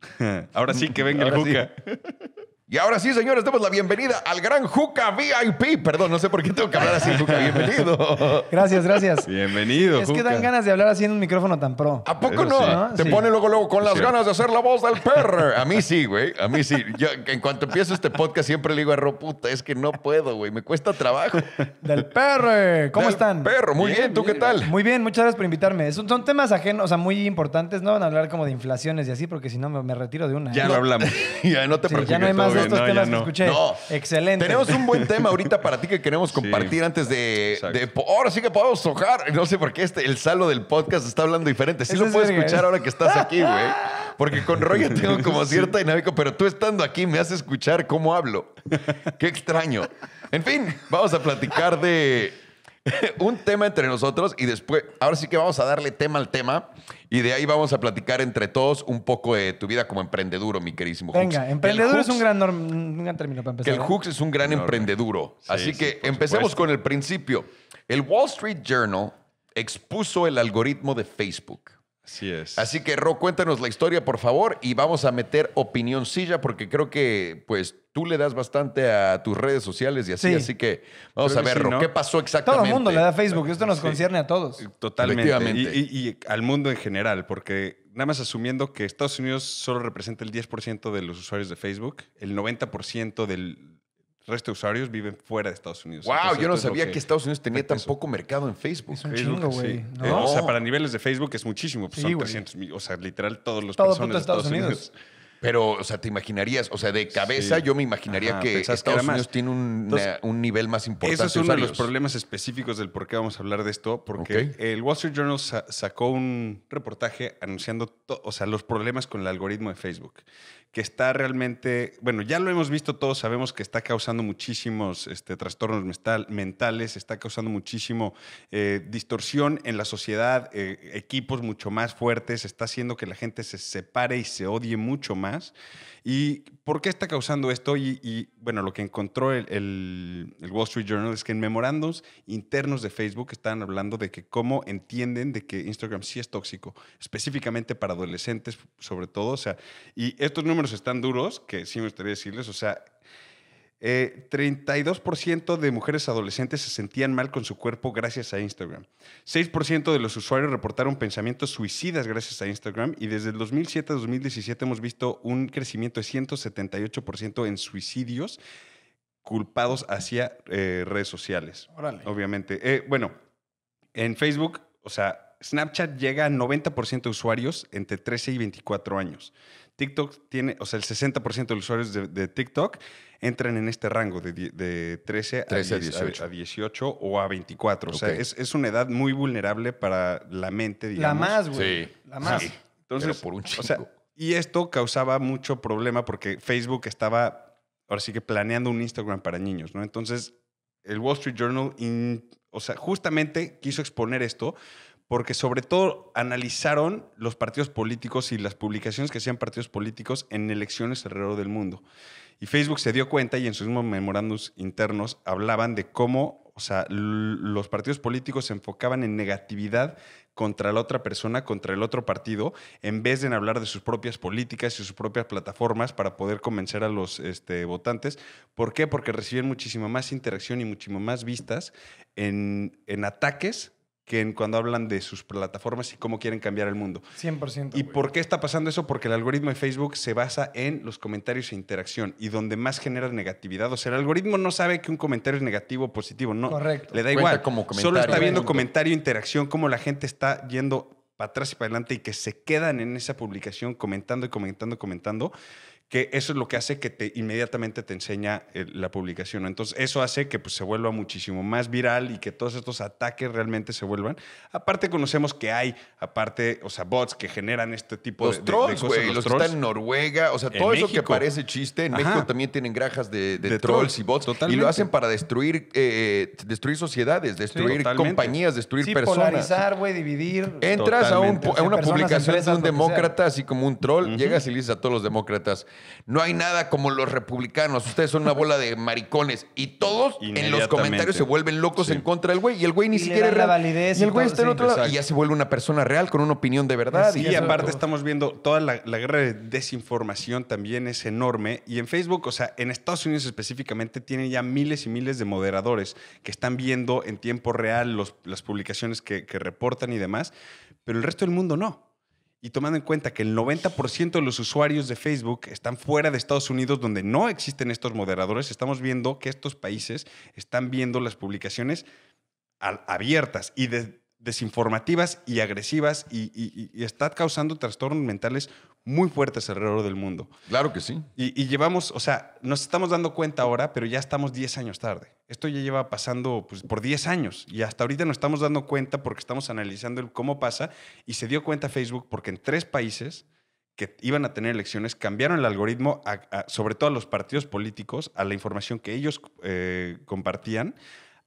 Ahora sí que venga el Juca. Y ahora sí, señores, damos la bienvenida al gran Juca VIP. Perdón, no sé por qué tengo que hablar así, Juca. Bienvenido. Gracias, gracias. Bienvenido. Es que dan ganas de hablar así en un micrófono tan pro. ¿A poco no? Se Te pone luego, luego con las ganas de hacer la voz del perro. A mí sí, güey. A mí sí. Yo, en cuanto empiezo este podcast, siempre le digo a puta, es que no puedo, güey. Me cuesta trabajo. Del perro. Eh. ¿Cómo están? Perro, muy bien, ¿Tú qué tal? Muy bien, muchas gracias por invitarme. Son, temas ajenos, o sea, muy importantes. No van a hablar como de inflaciones y así, porque si no me, retiro de una. ¿eh? Ya lo hablamos. ya no te preocupes. Ya más no, no. No. Excelente. Tenemos un buen tema ahorita para ti que queremos compartir antes de, Ahora sí que podemos sojar! No sé por qué este, el salo del podcast está hablando diferente. Sí lo puedes escuchar ¿eh? ahora que estás aquí, güey. Porque con Roger tengo como cierta dinámica, pero tú estando aquí me haces escuchar cómo hablo. Qué extraño. En fin, vamos a platicar de un tema entre nosotros y después, ahora sí que vamos a darle tema al tema y de ahí vamos a platicar entre todos un poco de tu vida como emprendeduro, mi querísimo Hux. Venga, emprendeduro es un gran, término para empezar. Que el Hux es un gran emprendedor. emprendeduro. Así que empecemos con el principio. El Wall Street Journal expuso el algoritmo de Facebook Así es. Así que, Ro, cuéntanos la historia, por favor, y vamos a meter opinión silla, porque creo que pues tú le das bastante a tus redes sociales y así, así que vamos a ver, Ro, ¿qué pasó exactamente? Todo el mundo le da Facebook, esto nos concierne a todos. Totalmente. y, al mundo en general, porque nada más asumiendo que Estados Unidos solo representa el 10% de los usuarios de Facebook, el 90% del, el resto de usuarios viven fuera de Estados Unidos. Wow, yo no sabía que, Estados Unidos tenía tan poco mercado en Facebook. Es un chingo, güey. Eh, o sea, para niveles de Facebook es muchísimo. Pues son mil, o sea, literal todos los personas de Estados, Unidos. Pero, o sea, te imaginarías, o sea, de cabeza yo me imaginaría que Estados Unidos tiene un, nivel más importante. Ese es uno de los problemas específicos del por qué vamos a hablar de esto, porque el Wall Street Journal sacó un reportaje anunciando, o sea, los problemas con el algoritmo de Facebook que está realmente, bueno, ya lo hemos visto todos, sabemos que está causando muchísimos este, trastornos mentales, está causando muchísimo eh, distorsión en la sociedad, eh, equipos mucho más fuertes, está haciendo que la gente se separe y se odie mucho más. ¿Y por qué está causando esto? Y, bueno, lo que encontró el, Wall Street Journal es que en memorandos internos de Facebook estaban hablando de que cómo entienden de que Instagram sí es tóxico, específicamente para adolescentes sobre todo. O sea, y estos números están duros, que sí me gustaría decirles, o sea, 32% eh, de mujeres adolescentes se sentían mal con su cuerpo gracias a Instagram. 6% de los usuarios reportaron pensamientos suicidas gracias a Instagram y desde el 2007 a 2017 hemos visto un crecimiento de 178% en suicidios culpados hacia eh, redes sociales. Órale. Obviamente. Eh, bueno, en Facebook, o sea, Snapchat llega a 90% de usuarios entre 13 y 24 años. TikTok tiene, o sea, el 60% de los usuarios de, de TikTok entran en este rango de, 13, a, 18. o a 24. O sea, es, una edad muy vulnerable para la mente, digamos. La más, güey. La más. Entonces, por un chico. y esto causaba mucho problema porque Facebook estaba, ahora sí que planeando un Instagram para niños, ¿no? Entonces, el Wall Street Journal, o sea, justamente quiso exponer esto porque sobre todo analizaron los partidos políticos y las publicaciones que hacían partidos políticos en elecciones alrededor del mundo. Y Facebook se dio cuenta y en sus mismos memorándums internos hablaban de cómo, los partidos políticos se enfocaban en negatividad contra la otra persona, contra el otro partido, en vez de hablar de sus propias políticas y sus propias plataformas para poder convencer a los este, votantes. ¿Por qué? Porque reciben muchísima más interacción y muchísimo más vistas en, en ataques que cuando hablan de sus plataformas y cómo quieren cambiar el mundo. 100%. ¿Y por qué está pasando eso? Porque el algoritmo de Facebook se basa en los comentarios e interacción y donde más genera negatividad. O sea, el algoritmo no sabe que un comentario es negativo o positivo. No, Correcto. Le da igual. Solo está viendo comentario, e interacción, cómo la gente está yendo para atrás y para adelante y que se quedan en esa publicación comentando y comentando, y comentando que eso es lo que hace que te, inmediatamente te enseña eh, la publicación. Entonces, eso hace que pues, se vuelva muchísimo más viral y que todos estos ataques realmente se vuelvan. Aparte, conocemos que hay, aparte, o sea, bots que generan este tipo de, cosas. los, trolls, están en Noruega, o sea, todo eso que parece chiste, en México también tienen grajas de, trolls, y bots. Y lo hacen para destruir, eh, destruir sociedades, destruir compañías, destruir personas. polarizar, güey, dividir. Entras a, una publicación de un demócrata, así como un troll, llegas y le dices a todos los demócratas, no hay nada como los republicanos. Ustedes son una bola de maricones. Y todos en los comentarios se vuelven locos en contra del güey. Y el güey ni siquiera. y el güey está en otro lado. Y ya se vuelve una persona real con una opinión de verdad. y, aparte estamos viendo toda la, guerra de desinformación también es enorme. Y en Facebook, o sea, en Estados Unidos específicamente, tienen ya miles y miles de moderadores que están viendo en tiempo real los, las publicaciones que reportan y demás. Pero el resto del mundo no. Y tomando en cuenta que el 90% de los usuarios de Facebook están fuera de Estados Unidos, donde no existen estos moderadores, estamos viendo que estos países están viendo las publicaciones abiertas y desinformativas y agresivas y, y está causando trastornos mentales muy fuertes alrededor del mundo. Claro que sí. Y, llevamos, o sea, nos estamos dando cuenta ahora, pero ya estamos 10 años tarde. Esto ya lleva pasando pues, por 10 años y hasta ahorita nos estamos dando cuenta porque estamos analizando el cómo pasa y se dio cuenta Facebook porque en tres países que iban a tener elecciones cambiaron el algoritmo, sobre todo a los partidos políticos, a la información que ellos eh, compartían,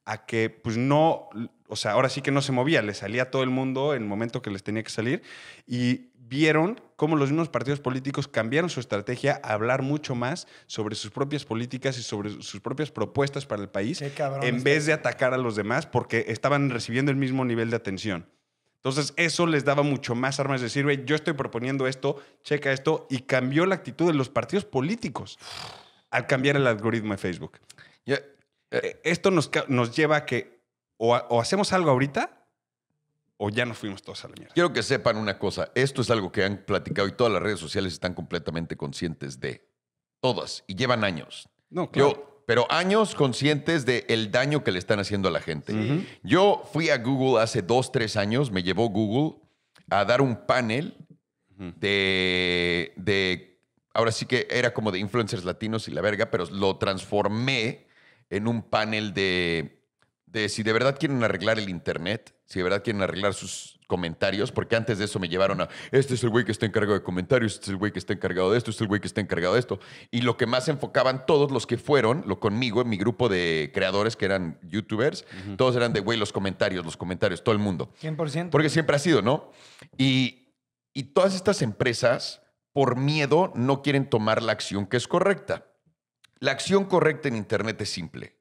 a que pues no, o sea, ahora sí que no se movía, le salía a todo el mundo en el momento que les tenía que salir y vieron cómo los mismos partidos políticos cambiaron su estrategia a hablar mucho más sobre sus propias políticas y sobre sus propias propuestas para el país, en vez de atacar a los demás porque estaban recibiendo el mismo nivel de atención. Entonces eso les daba mucho más armas de decir, yo estoy proponiendo esto, checa esto, y cambió la actitud de los partidos políticos al cambiar el algoritmo de Facebook. Eh, e, esto nos, nos lleva a que o hacemos algo ahorita o ya nos fuimos todos a la mierda. Quiero que sepan una cosa, esto es algo que han platicado y todas las redes sociales están completamente conscientes de, todas, y llevan años. No, claro. Yo, pero años conscientes del el daño que le están haciendo a la gente. Yo fui a Google hace dos, tres años, me llevó Google a dar un panel de, de, ahora sí que era como de influencers latinos y la verga, pero lo transformé en un panel de de si de verdad quieren arreglar el internet, si de verdad quieren arreglar sus comentarios, porque antes de eso me llevaron a, este es el güey que está encargado de comentarios, este es el güey que está encargado de esto, este es el güey que está encargado de esto. Y lo que más enfocaban todos los que fueron, lo conmigo, en mi grupo de creadores que eran youtubers, todos eran de, güey, los comentarios, los comentarios, todo el mundo. 100%. Porque siempre ha sido, ¿no? Y, y todas estas empresas, por miedo, no quieren tomar la acción que es correcta. La acción correcta en Internet es simple.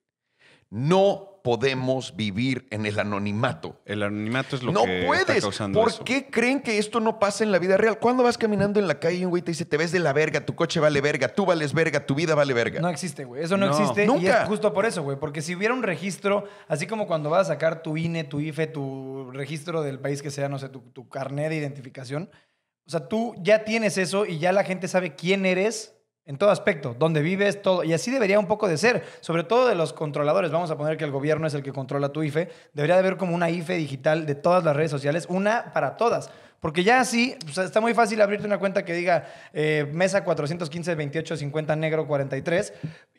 No podemos vivir en el anonimato. El anonimato es lo no que puedes. está causando ¿Por qué creen que esto no pasa en la vida real? Cuando vas caminando en la calle y un güey te dice, te ves de la verga, tu coche vale verga, tú vales verga, tu vida vale verga? No existe, güey. Eso no, existe. Nunca. justo por eso, güey. Porque si hubiera un registro, así como cuando vas a sacar tu INE, tu IFE, tu registro del país que sea, no sé, tu, tu carnet de identificación, o sea, tú ya tienes eso y ya la gente sabe quién eres en todo aspecto, donde vives, todo. Y así debería un poco de ser, sobre todo de los controladores. Vamos a poner que el gobierno es el que controla tu IFE. Debería de haber como una IFE digital de todas las redes sociales, una para todas. Porque ya así, está muy fácil abrirte una cuenta que diga eh, mesa 415 28 50 negro 43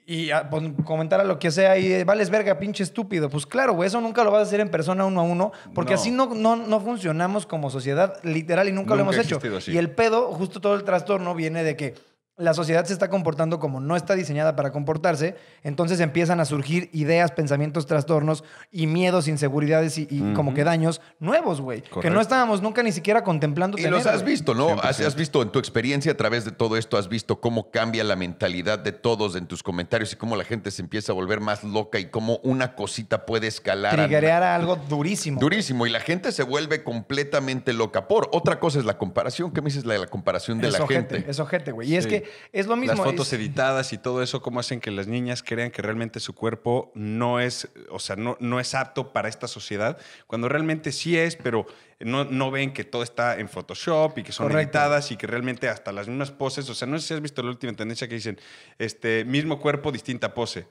y ah, comentar a lo que sea y eh, vales verga, pinche estúpido. Pues claro, eso nunca lo vas a hacer en persona uno a uno, porque así no, no, no, funcionamos como sociedad literal y nunca, lo hemos hecho. Y el pedo, justo todo el trastorno, viene de que la sociedad se está comportando como no está diseñada para comportarse, entonces empiezan a surgir ideas, pensamientos, trastornos y miedos, inseguridades y, como que daños nuevos, güey. Que no estábamos nunca ni siquiera contemplando. Y los has visto, ¿no? Has, visto en tu experiencia a través de todo esto, has visto cómo cambia la mentalidad de todos en tus comentarios y cómo la gente se empieza a volver más loca y cómo una cosita puede escalar. Y a, algo durísimo. Durísimo. Y la gente se vuelve completamente loca por. Otra cosa es la comparación. ¿Qué me dices la de la comparación de la gente? Es ojete, güey. Y es que es lo mismo. Las fotos editadas y todo eso, cómo hacen que las niñas crean que realmente su cuerpo no es, o sea, no, es apto para esta sociedad, cuando realmente sí es, pero no, ven que todo está en Photoshop y que son editadas y que realmente hasta las mismas poses, o sea, no sé si has visto la última tendencia que dicen, este, mismo cuerpo, distinta pose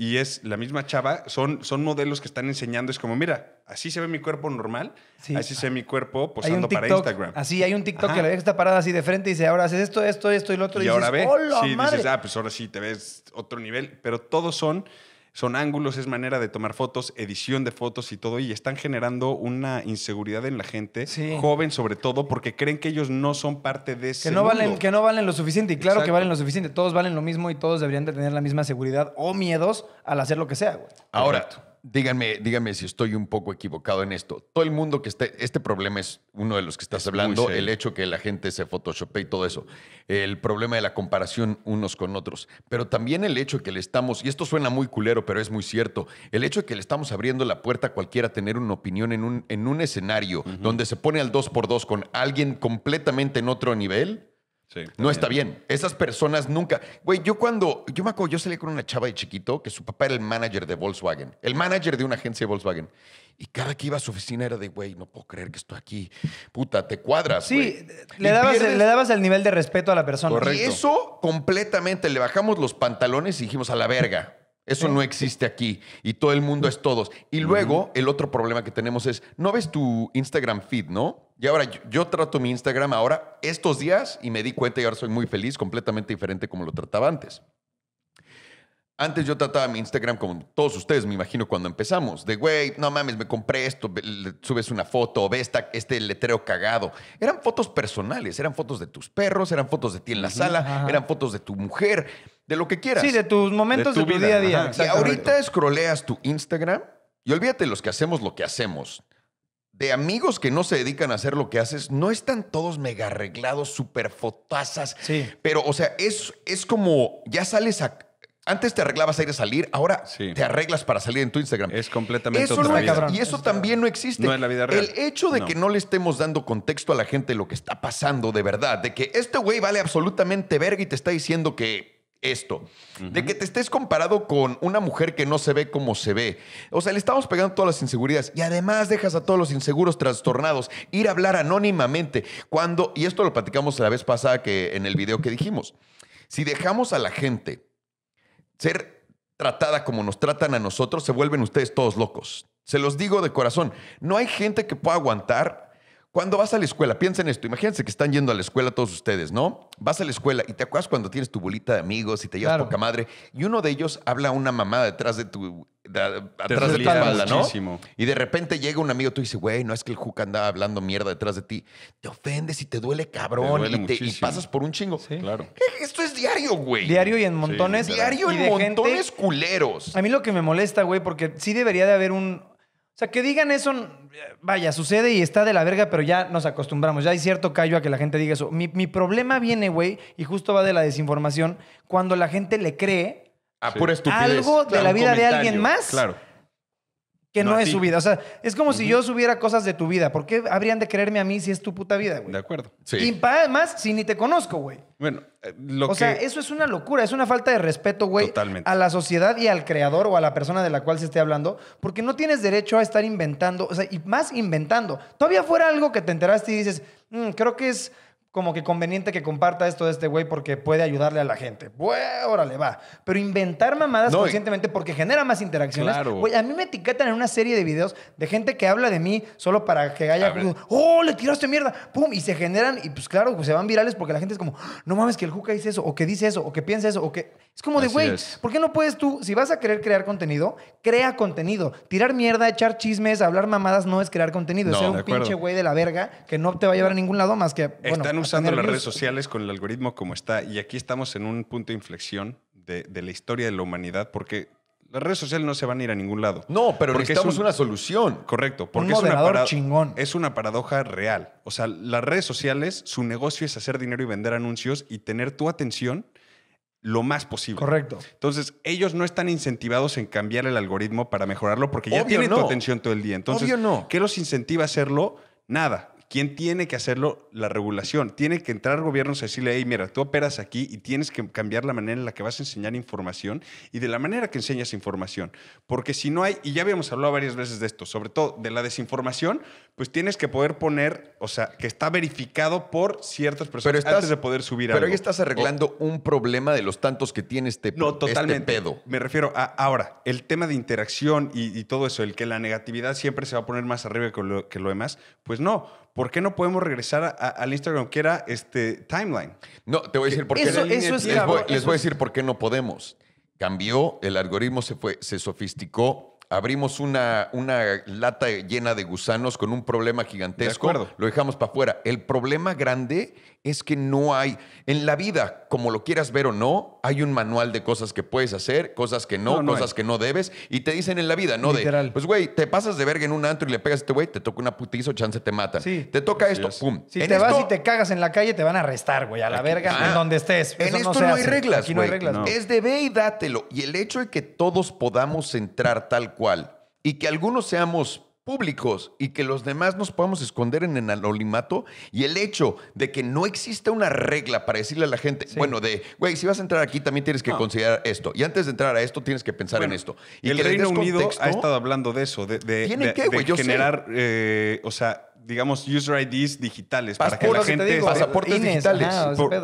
y es la misma chava, son, son modelos que están enseñando, es como, mira, así se ve mi cuerpo normal, así se ve mi cuerpo posando para Instagram. Así, hay un TikTok que la que está parada así de frente y dice, ahora haces esto, esto, esto y lo otro. Y, ahora ve, sí, dices, ah, pues ahora sí te ves otro nivel, pero todos son son ángulos, es manera de tomar fotos, edición de fotos y todo, y están generando una inseguridad en la gente, joven sobre todo, porque creen que ellos no son parte de ese. Que no, Valen, que no valen lo suficiente, y claro que valen lo suficiente, todos valen lo mismo y todos deberían de tener la misma seguridad o miedos al hacer lo que sea, Ahora, díganme, díganme si estoy un poco equivocado en esto. Todo el mundo que esté, este problema es uno de los que estás hablando, el hecho que la gente se photoshopee y todo eso, el problema de la comparación unos con otros, pero también el hecho que le estamos, y esto suena muy culero, pero es muy cierto, el hecho de que le estamos abriendo la puerta a cualquiera a tener una opinión en un, en un escenario donde se pone al 2x2 con alguien completamente en otro nivel no está bien. Esas personas nunca. Güey, yo cuando. Yo me acuerdo, yo salí con una chava de chiquito que su papá era el manager de Volkswagen, el manager de una agencia de Volkswagen. Y cada que iba a su oficina era de, güey, no puedo creer que estoy aquí. Puta, te cuadras. Sí, le dabas, le el nivel de respeto a la persona. Correcto. eso completamente. Le bajamos los pantalones y dijimos a la verga. Eso no existe aquí y todo el mundo es todos. Y luego el otro problema que tenemos es, no ves tu Instagram feed, ¿no? Y ahora yo, trato mi Instagram ahora estos días y me di cuenta y ahora soy muy feliz, completamente diferente como lo trataba antes. Antes yo trataba mi Instagram como todos ustedes, me imagino, cuando empezamos. De, güey, no mames, me compré esto, subes una foto, ves este letrero cagado. Eran fotos personales, eran fotos de tus perros, eran fotos de ti en la sala, eran fotos de tu mujer, de lo que quieras. Sí, de tus momentos de tu, día a día. Si ahorita escroleas tu Instagram y olvídate los que hacemos lo que hacemos. De amigos que no se dedican a hacer lo que haces, no están todos mega arreglados, súper fotazas. Sí. Pero, o sea, es, es como ya sales a antes te arreglabas a ir a salir, ahora te arreglas para salir en tu Instagram. Es completamente Y eso también no existe. No en la vida real. El hecho de que no le estemos dando contexto a la gente de lo que está pasando de verdad, de que este güey vale absolutamente verga y te está diciendo que esto, de que te estés comparado con una mujer que no se ve como se ve. O sea, le estamos pegando todas las inseguridades y además dejas a todos los inseguros trastornados ir a hablar anónimamente. Cuando, y esto lo platicamos la vez pasada que en el video que dijimos, si dejamos a la gente ser tratada como nos tratan a nosotros, se vuelven ustedes todos locos. Se los digo de corazón, no hay gente que pueda aguantar cuando vas a la escuela, piensa en esto, imagínense que están yendo a la escuela todos ustedes, ¿no? Vas a la escuela y te acuerdas cuando tienes tu bolita de amigos y te llevas poca madre y uno de ellos habla a una mamá detrás de tu de tu espalda, ¿no? Y de repente llega un amigo, y tú dices, güey, no es que el Juca andaba hablando mierda detrás de ti. Te ofendes y te duele cabrón y, pasas por un chingo. Sí. Claro. Eh, esto es diario, güey. Diario y en montones. diario y en montones culeros. A mí lo que me molesta, güey, porque sí debería de haber un, o sea, que digan eso, vaya, sucede y está de la verga, pero ya nos acostumbramos. Ya hay cierto callo a que la gente diga eso. Mi, mi problema viene, güey, y justo va de la desinformación, cuando la gente le cree a algo de la vida de alguien más. Claro que no, es su vida. O sea, es como si yo subiera cosas de tu vida. ¿Por qué habrían de creerme a mí si es tu puta vida, güey? De acuerdo. Y además, si ni te conozco, güey. Bueno, eh, lo que... o sea, eso es una locura, es una falta de respeto, güey. Totalmente. A la sociedad y al creador o a la persona de la cual se esté hablando, porque no tienes derecho a estar inventando, o sea, y más inventando. Todavía fuera algo que te enteraste y dices, mm, creo que es como que conveniente que comparta esto de este güey porque puede ayudarle a la gente. Güey, órale, va. Pero inventar mamadas suficientemente conscientemente porque genera más interacciones. Claro. a mí me etiquetan en una serie de videos de gente que habla de mí solo para que haya... ¡Oh, le tiraste mierda! ¡Pum! Y se generan y pues claro, pues, se van virales porque la gente es como, no mames que el Juca dice eso, o que dice eso, o que piensa eso, o que... Es como de, güey, ¿por qué no puedes tú, si vas a querer crear contenido, crea contenido. Tirar mierda, echar chismes, hablar mamadas no es crear contenido. es un pinche güey de la verga que no te va a llevar a ningún lado más que... Bueno, usando las redes sociales con el algoritmo como está y aquí estamos en un punto de inflexión de, la historia de la humanidad porque las redes sociales no se van a ir a ningún lado. No, pero porque necesitamos una solución. Correcto, porque es, una chingón. es una paradoja real. O sea, las redes sociales, su negocio es hacer dinero y vender anuncios y tener tu atención lo más posible. Correcto. Entonces, ellos no están incentivados en cambiar el algoritmo para mejorarlo porque ya tienen tu atención todo el día. Entonces, no. ¿qué los incentiva a hacerlo? Nada. ¿Quién tiene que hacerlo? La regulación. Tiene que entrar gobiernos a decirle, hey, mira, tú operas aquí y tienes que cambiar la manera en la que vas a enseñar información y de la manera que enseñas información. Porque si no hay, y ya habíamos hablado varias veces de esto, sobre todo de la desinformación, pues tienes que poder poner, o sea, que está verificado por ciertas personas antes de poder subir pero Pero ahí estás arreglando un problema de los tantos que tiene este, no, este totalmente. Me refiero a ahora, el tema de interacción y, todo eso, el que la negatividad siempre se va a poner más arriba que que lo demás, pues no ¿por qué no podemos regresar a, al Instagram que era este timeline? No, te voy a decir por qué. les, voy, a decir por qué no podemos. Cambió, el algoritmo se fue, se sofisticó. Abrimos una, una lata llena de gusanos con un problema gigantesco. lo dejamos para afuera. El problema grande es que no hay, en la vida, como lo quieras ver o no, hay un manual de cosas que puedes hacer, cosas que no, cosas que no debes, y te dicen en la vida, no Literal. de, pues güey, te pasas de verga en un antro y le pegas a este güey, te toca una putiza o chance te mata. Te toca esto, pum. Si te vas y te cagas en la calle, te van a arrestar, güey, a la verga, en donde estés. en esto no, hay reglas, güey. no Es de ve y dátelo. Y el hecho de que todos podamos entrar tal cual y que algunos seamos públicos y que los demás nos podamos esconder en el anonimato y el hecho de que no existe una regla para decirle a la gente, bueno, de, güey, si vas a entrar aquí también tienes que considerar esto y antes de entrar a esto tienes que pensar en esto. Y el Reino Unido ha estado hablando de eso, de, generar, eh, o sea, digamos, user IDs digitales para que la gente... pasaportes digitales.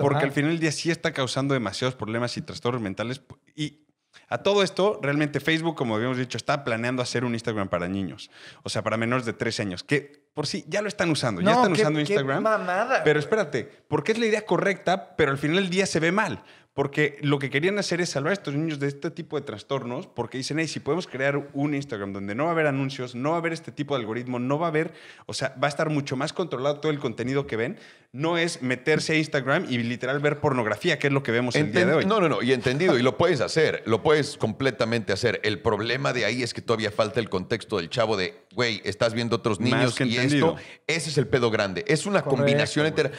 porque al final del día sí está causando demasiados problemas y trastornos mentales y a todo esto, realmente Facebook, como habíamos dicho, está planeando hacer un Instagram para niños, o sea, para menores de 13 años, que por sí ya lo están usando, ya están usando Instagram. Qué mamada, pero espérate, porque es la idea correcta, pero al final del día se ve mal, porque lo que querían hacer es salvar a estos niños de este tipo de trastornos, porque dicen, hey, si podemos crear un Instagram donde no va a haber anuncios, no va a haber este tipo de algoritmo, no va a haber, o sea, va a estar mucho más controlado todo el contenido que ven, no es meterse a Instagram y literal ver pornografía, que es lo que vemos el día de hoy. No, no, no, y entendido, y lo puedes hacer, lo puedes completamente hacer. El problema de ahí es que todavía falta el contexto del chavo de, güey, estás viendo otros niños y esto, ese es el pedo grande. Es una combinación entera.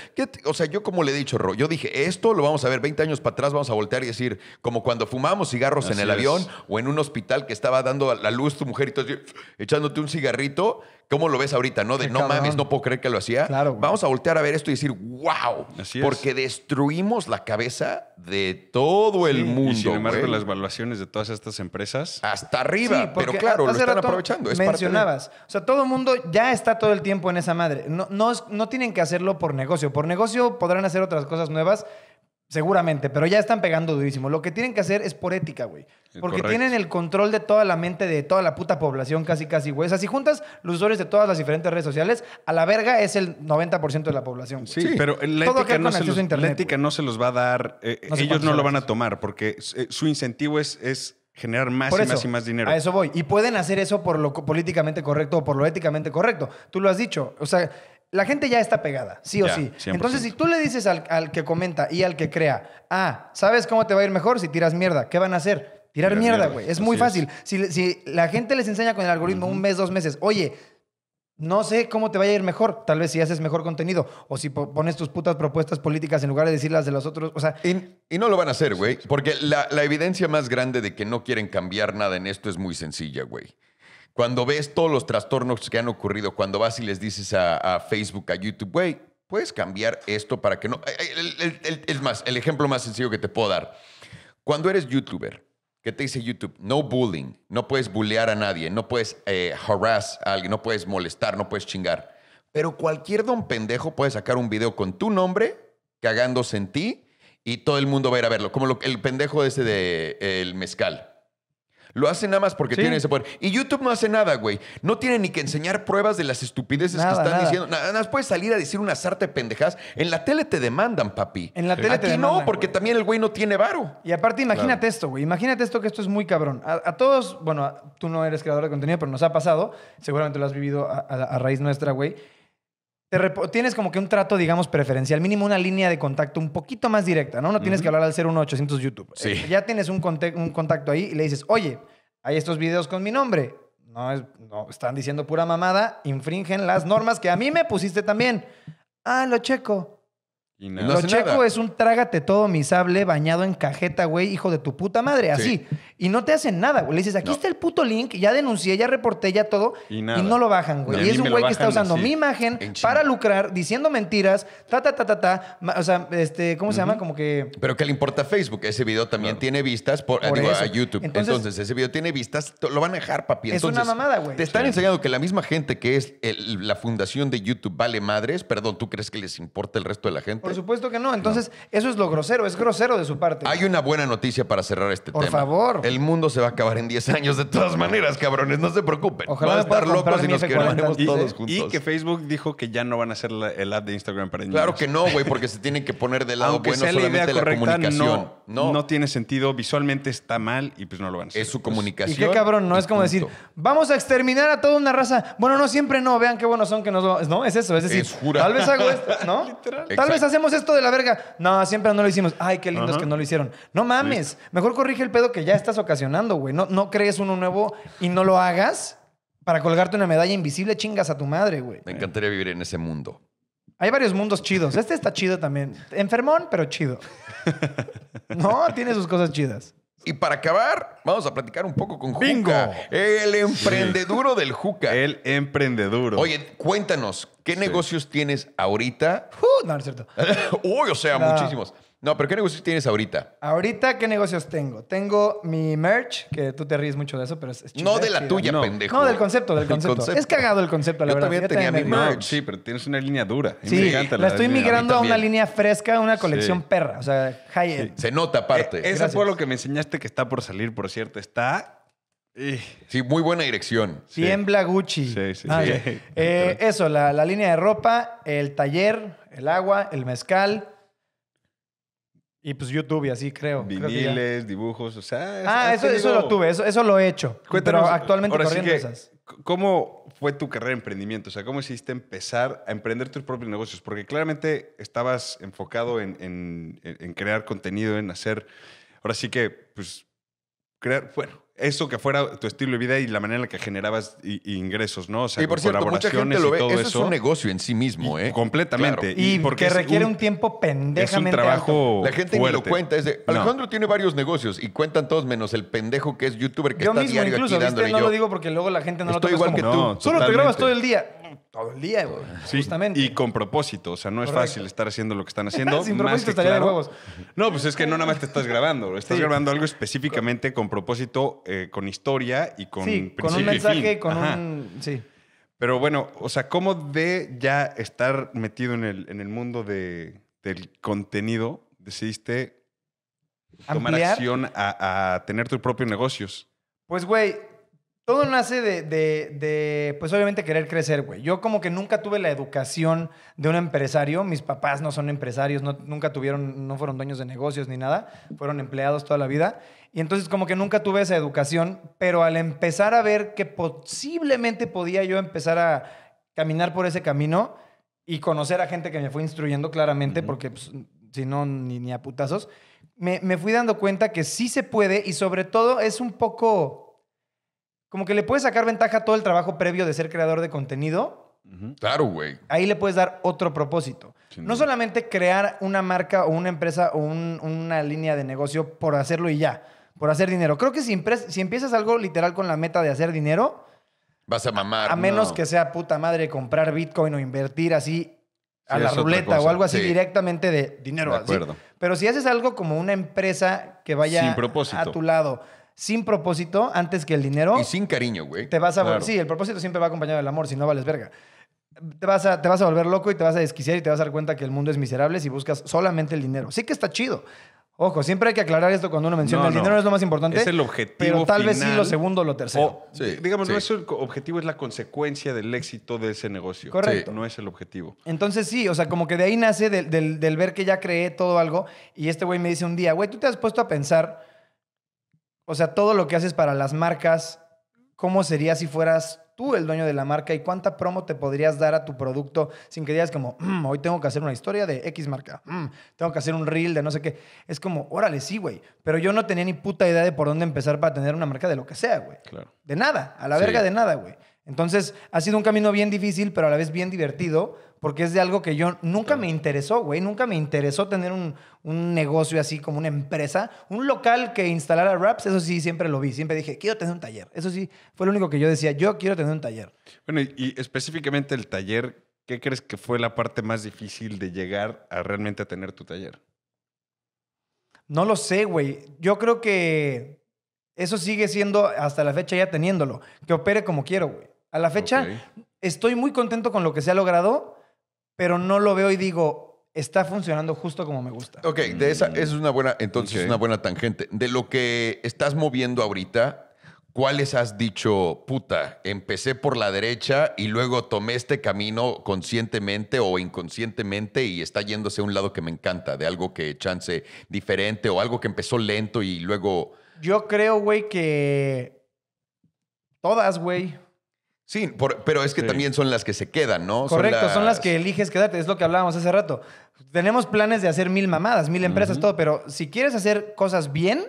O sea, yo como le he dicho, Ro, yo dije, esto lo vamos a ver 20 años para atrás vamos a voltear y decir, como cuando fumamos cigarros en el avión o en un hospital que estaba dando a la luz tu mujer y echándote un cigarrito, ¿cómo lo ves ahorita? No, de no mames, no puedo creer que lo hacía. vamos a voltear a ver esto y decir, wow, porque destruimos la cabeza de todo el mundo. Y sin embargo, las evaluaciones de todas estas empresas. Hasta arriba, pero claro, lo están aprovechando. Es mencionabas, o sea, todo el mundo ya está todo el tiempo en esa madre. No, no, no tienen que hacerlo por negocio. Por negocio podrán hacer otras cosas nuevas Seguramente, pero ya están pegando durísimo. Lo que tienen que hacer es por ética, güey. Eh, porque tienen el control de toda la mente de toda la puta población, casi, casi, güey. O sea, si juntas los usuarios de todas las diferentes redes sociales, a la verga es el 90% de la población. Sí, pero la ética, no se, los, la no se los va a dar. Eh, ellos no lo van a tomar porque eh, su incentivo es, generar más y más y más dinero. A eso voy. Y pueden hacer eso por lo políticamente correcto o por lo éticamente correcto. Tú lo has dicho. O sea, la gente ya está pegada, sí o sí. Entonces, si tú le dices al, que comenta y al que crea, ah, ¿sabes cómo te va a ir mejor si tiras mierda? ¿Qué van a hacer? Tirar mierda, güey. Es muy fácil. Si, la gente les enseña con el algoritmo un mes, dos meses, oye, no sé cómo te vaya a ir mejor. Tal vez si haces mejor contenido o si pones tus putas propuestas políticas en lugar de decir las de los otros. O sea. Y, no lo van a hacer, güey. Porque la, la evidencia más grande de que no quieren cambiar nada en esto es muy sencilla, güey. Cuando ves todos los trastornos que han ocurrido, cuando vas y les dices a, Facebook, a YouTube, güey, puedes cambiar esto para que no. Eh, eh, es más, el ejemplo más sencillo que te puedo dar. Cuando eres youtuber, ¿qué te dice YouTube, no bullying, no puedes bullear a nadie, no puedes eh, harass a alguien, no puedes molestar, no puedes chingar. Pero cualquier don pendejo puede sacar un video con tu nombre cagándose en ti y todo el mundo va a ir a verlo. Como el pendejo ese de el mezcal. Lo hacen nada más porque tiene ese poder. Y YouTube no hace nada, güey. No tiene ni que enseñar pruebas de las estupideces que están diciendo. Nada más puedes salir a decir una sarta de pendejas. En la tele te demandan, papi. En la tele te demandan, no, porque también el güey no tiene varo. Y aparte, imagínate esto, güey. Imagínate esto que esto es muy cabrón. A, todos, bueno, tú no eres creador de contenido, pero nos ha pasado. Seguramente lo has vivido a, a raíz nuestra, güey te tienes como que un trato, digamos, preferencial, mínimo una línea de contacto un poquito más directa, ¿no? No tienes que hablar al 01800 YouTube. Sí. Eh, ya tienes un, un contacto ahí y le dices, oye, hay estos videos con mi nombre. No, no, están diciendo pura mamada, infringen las normas que a mí me pusiste también. Ah, lo checo. Lo checo es un trágate todo mi sable bañado en cajeta, güey, hijo de tu puta madre. Así. Y no te hacen nada, güey. Le dices, aquí está el puto link, ya denuncié, ya reporté, ya todo. Y, no lo bajan, güey. y es un güey que está usando mi imagen para lucrar, diciendo mentiras, ta, ta, ta, ta, ta. O sea, este, ¿cómo se llama? Como que. Pero qué le importa a Facebook. Ese video también tiene vistas por, a YouTube. Entonces, ese video tiene vistas, lo van a dejar, papi. Entonces, es una mamada, güey. Te están enseñando que la misma gente que es la fundación de YouTube vale madres, perdón, ¿tú crees que les importa el resto de la gente? Por supuesto que no. Entonces, eso es lo grosero, es grosero de su parte. Hay una buena noticia para cerrar este tema. Por favor. El mundo se va a acabar en 10 años de todas maneras, cabrones. No se preocupen. Ojalá van a estar locos y nos quedaremos todos juntos. Y que Facebook dijo que ya no van a hacer el app de Instagram para niños. Claro que no, güey, porque se tienen que poner de lado bueno sea solamente la, comunicación. No, no, tiene sentido. Visualmente está mal y pues no lo van a hacer. Es su pues, comunicación. y qué cabrón, ¿no? Es como decir, vamos a exterminar a toda una raza. Bueno, no siempre no. Vean qué buenos son que nos No, es eso. Es decir, tal vez hago esto, ¿no? Tal vez hacemos esto de la verga. No, siempre no lo hicimos. Ay, qué lindos que no lo hicieron. No mames. Mejor corrige el pedo que ya estás ocasionando, güey. No, crees uno nuevo y no lo hagas para colgarte una medalla invisible, chingas a tu madre, güey. Me encantaría vivir en ese mundo. Hay varios mundos chidos. Este está chido también. Enfermón, pero chido. No, tiene sus cosas chidas. Y para acabar, vamos a platicar un poco con Juca. El emprendeduro del Juca. El emprendeduro. Oye, cuéntanos, ¿qué negocios tienes ahorita? Uh, no, no es cierto. Uy, o sea, muchísimos. No, pero ¿qué negocios tienes ahorita? Ahorita, ¿qué negocios tengo? Tengo mi merch, que tú te ríes mucho de eso, pero es, No de la tuya, pendejo. No, del concepto, del concepto. Es cagado el concepto, la Yo verdad. también tenía mi merch. Sí, pero tienes una línea dura. Sí, la estoy migrando a, una línea fresca, una colección perra, o sea, high Se nota aparte. Eh, esa Ese fue lo que me enseñaste que está por salir, por cierto. Está. Eh. Sí, muy buena dirección. Tiembla Gucci. Sí, sí, ah, eh, eso, la línea de ropa, el taller, el agua, el mezcal, y pues YouTube y así creo. Viniles, dibujos, o sea... Ah, eso, lo tuve, eso, lo he hecho. pero actualmente corriendo esas. ¿Cómo fue tu carrera de emprendimiento? O sea, ¿cómo hiciste empezar a emprender tus propios negocios? Porque claramente estabas enfocado en, en crear contenido, en hacer... Ahora sí que, pues, crear... Bueno, eso que fuera tu estilo de vida y la manera en la que generabas ingresos, ¿no? O sea, y por cierto, mucha gente lo ve. Eso, es un negocio en sí mismo, ¿eh? Completamente. Y, porque que requiere un, tiempo pendejamente. Es un trabajo. La gente ni lo cuenta. Es de, Alejandro tiene varios negocios y cuentan todos menos el pendejo que es youtuber que yo está mismo, diario incluso, aquí No lo digo porque luego la gente no lo toma igual como, que tú. Solo te grabas todo el día todo el día, güey. Y con propósito, o sea, no es fácil estar haciendo lo que están haciendo. Sin propósito estaría de huevos. No, pues es que no nada más te estás grabando, estás grabando algo específicamente con propósito, eh, con historia y con sí, con un mensaje, y con un... Sí. Pero bueno, o sea, ¿cómo de ya estar metido en el, en el mundo de, del contenido decidiste tomar acción a, a tener tus propios negocios? Pues, güey, todo nace de, de, pues obviamente querer crecer, güey. Yo como que nunca tuve la educación de un empresario. Mis papás no son empresarios, no, nunca tuvieron, no fueron dueños de negocios ni nada. Fueron empleados toda la vida. Y entonces como que nunca tuve esa educación. Pero al empezar a ver que posiblemente podía yo empezar a caminar por ese camino y conocer a gente que me fue instruyendo claramente, porque pues, si no, ni, ni a putazos, me, me fui dando cuenta que sí se puede y sobre todo es un poco como que le puedes sacar ventaja a todo el trabajo previo de ser creador de contenido. Claro, güey. Ahí le puedes dar otro propósito. no solamente crear una marca o una empresa o una línea de negocio por hacerlo y ya, por hacer dinero. Creo que si, si empiezas algo literal con la meta de hacer dinero, vas a mamar. A, menos que sea puta madre comprar Bitcoin o invertir así a la ruleta o algo así directamente de dinero. De acuerdo. Pero si haces algo como una empresa que vaya a tu lado sin propósito antes que el dinero. Y sin cariño, güey. Te vas a. Sí, el propósito siempre va acompañado del amor, si no vales verga. Te vas, a, te vas a volver loco y te vas a desquiciar y te vas a dar cuenta que el mundo es miserable si buscas solamente el dinero. Sí que está chido. Ojo, siempre hay que aclarar esto cuando uno menciona el dinero no es lo más importante. Es el objetivo. Pero tal vez sí lo segundo o lo tercero. digamos, no es el objetivo, es la consecuencia del éxito de ese negocio. Correcto. No es el objetivo. Entonces sí, o sea, como que de ahí nace del, del ver que ya creé todo algo y este güey me dice un día, güey, tú te has puesto a pensar o sea, todo lo que haces para las marcas, ¿cómo sería si fueras tú el dueño de la marca y cuánta promo te podrías dar a tu producto sin que digas como, mm, hoy tengo que hacer una historia de X marca, mm, tengo que hacer un reel de no sé qué. Es como, órale, sí, güey. Pero yo no tenía ni puta idea de por dónde empezar para tener una marca de lo que sea, güey. Claro. De nada, a la verga de nada, güey. Entonces, ha sido un camino bien difícil, pero a la vez bien divertido, porque es de algo que yo nunca me interesó, güey. Nunca me interesó tener un, negocio así como una empresa. Un local que instalara raps, eso sí, siempre lo vi. Siempre dije, quiero tener un taller. Eso sí, fue lo único que yo decía, yo quiero tener un taller. Bueno, y específicamente el taller, ¿qué crees que fue la parte más difícil de llegar a realmente a tener tu taller? No lo sé, güey. Yo creo que eso sigue siendo, hasta la fecha ya teniéndolo, que opere como quiero, güey. A la fecha, estoy muy contento con lo que se ha logrado, pero no lo veo y digo, está funcionando justo como me gusta. Ok, de esa, mm, es una buena, entonces es una buena tangente. De lo que estás moviendo ahorita, ¿cuáles has dicho, puta, empecé por la derecha y luego tomé este camino conscientemente o inconscientemente y está yéndose a un lado que me encanta, de algo que chance diferente o algo que empezó lento y luego... Yo creo, güey, que todas, güey. Sí, pero es que también son las que se quedan, ¿no? Correcto, son las... que eliges quedarte, es lo que hablábamos hace rato. Tenemos planes de hacer mil mamadas, mil empresas, todo, pero si quieres hacer cosas bien,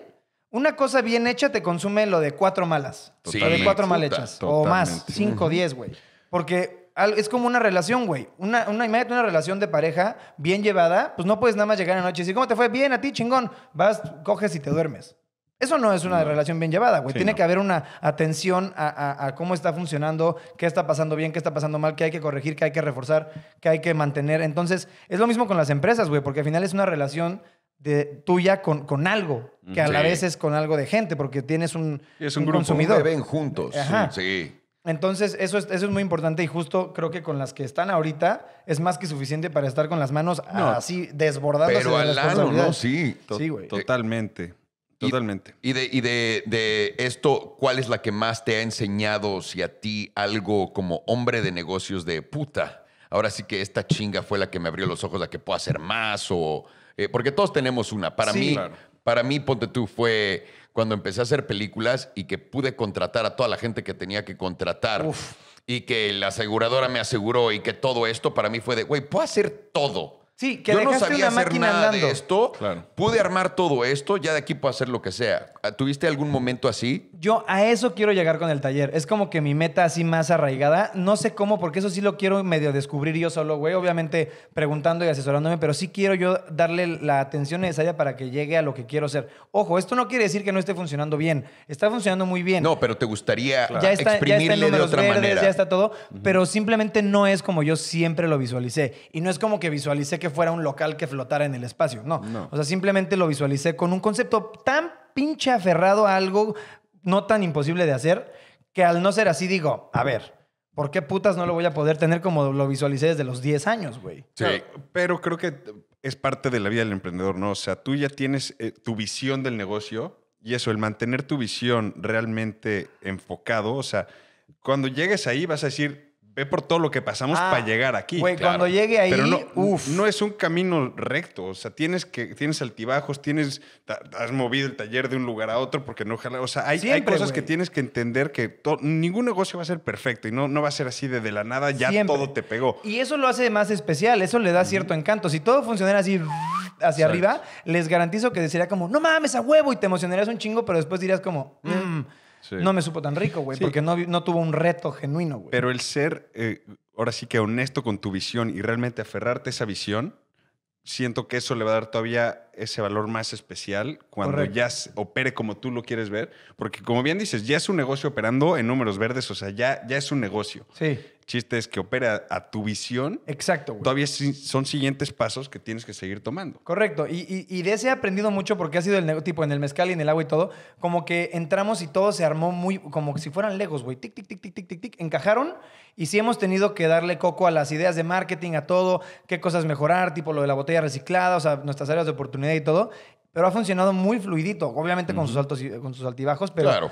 una cosa bien hecha te consume lo de cuatro malas, lo de cuatro mal hechas, o más, cinco, diez, güey. Porque es como una relación, güey. Una, imagínate una relación de pareja bien llevada, pues no puedes nada más llegar a la noche y decir, ¿cómo te fue? Bien, a ti, chingón. Vas, coges y te duermes. Eso no es una relación bien llevada, güey. Tiene que haber una atención a, cómo está funcionando, qué está pasando bien, qué está pasando mal, qué hay que corregir, qué hay que reforzar, qué hay que mantener. Entonces, es lo mismo con las empresas, güey, porque al final es una relación de, tuya con, algo, que a la vez es con algo de gente, porque tienes un, es un, grupo, Que ven juntos. Sí. Entonces, eso es, eso es muy importante y justo creo que con las que están ahorita es más que suficiente para estar con las manos así desbordadas. Pero al lado, ¿no? Sí, sí totalmente. Totalmente. Y, de, y de, esto, ¿cuál es la que más te ha enseñado, si a ti, algo como hombre de negocios de puta? Ahora sí que esta chinga fue la que me abrió los ojos, la que puedo hacer más, o. Eh, porque todos tenemos una. Para mí, para mí, ponte tú, fue cuando empecé a hacer películas y que pude contratar a toda la gente que tenía que contratar. Y que la aseguradora me aseguró y que todo esto para mí fue de, güey, puedo hacer todo. Sí, que Yo no sabía hacer de esto. Pude armar todo esto, ya de aquí puedo hacer lo que sea. Ah, ¿Tuviste algún momento así? Yo a eso quiero llegar con el taller. Es como que mi meta así más arraigada. No sé cómo, porque eso sí lo quiero medio descubrir yo solo, güey. Obviamente preguntando y asesorándome, pero sí quiero yo darle la atención necesaria para que llegue a lo que quiero hacer. Ojo, esto no quiere decir que no esté funcionando bien. Está funcionando muy bien. No, pero te gustaría de otra manera. Ya está todo, pero simplemente no es como yo siempre lo visualicé. Y no es como que visualicé que fuera un local que flotara en el espacio. No. no. O sea, simplemente lo visualicé con un concepto tan pinche aferrado a algo no tan imposible de hacer que al no ser así digo, a ver, ¿por qué putas no lo voy a poder tener como lo visualicé desde los 10 años, güey? Sí, pero creo que es parte de la vida del emprendedor, ¿no? O sea, tú ya tienes eh, tu visión del negocio y eso, el mantener tu visión realmente enfocado, o sea, cuando llegues ahí vas a decir, Ve por todo lo que pasamos para ah, llegar aquí. Güey, cuando llegue ahí, no, uf. no es un camino recto. O sea, tienes que tienes altibajos, tienes has movido el taller de un lugar a otro porque no O sea, hay, cosas que tienes que entender que ningún negocio va a ser perfecto y no, no va a ser así de, la nada, ya todo te pegó. Y eso lo hace más especial, eso le da cierto encanto. Si todo funcionara así hacia arriba, les garantizo que sería como, no mames, a huevo, y te emocionarías un chingo, pero después dirías como, mm. Mm, no me supo tan rico, güey, porque no, tuvo un reto genuino, güey. Pero el ser, eh, ahora sí que honesto con tu visión y realmente aferrarte a esa visión, siento que eso le va a dar todavía ese valor más especial cuando ya opere como tú lo quieres ver. Porque como bien dices, ya es un negocio operando en números verdes, o sea, ya, ya es un negocio. Sí chiste es que opera a tu visión. Exacto, Todavía son siguientes pasos que tienes que seguir tomando. Correcto. Y, de ese he aprendido mucho porque ha sido el tipo en el mezcal y en el agua y todo. Como que entramos y todo se armó muy como si fueran legos, güey. Tic, tic, tic, tic, tic, tic, tic. Encajaron y sí hemos tenido que darle coco a las ideas de marketing, a todo, qué cosas mejorar, tipo lo de la botella reciclada, o sea, nuestras áreas de oportunidad y todo pero ha funcionado muy fluidito, obviamente con, sus altos y, con sus altibajos, pero claro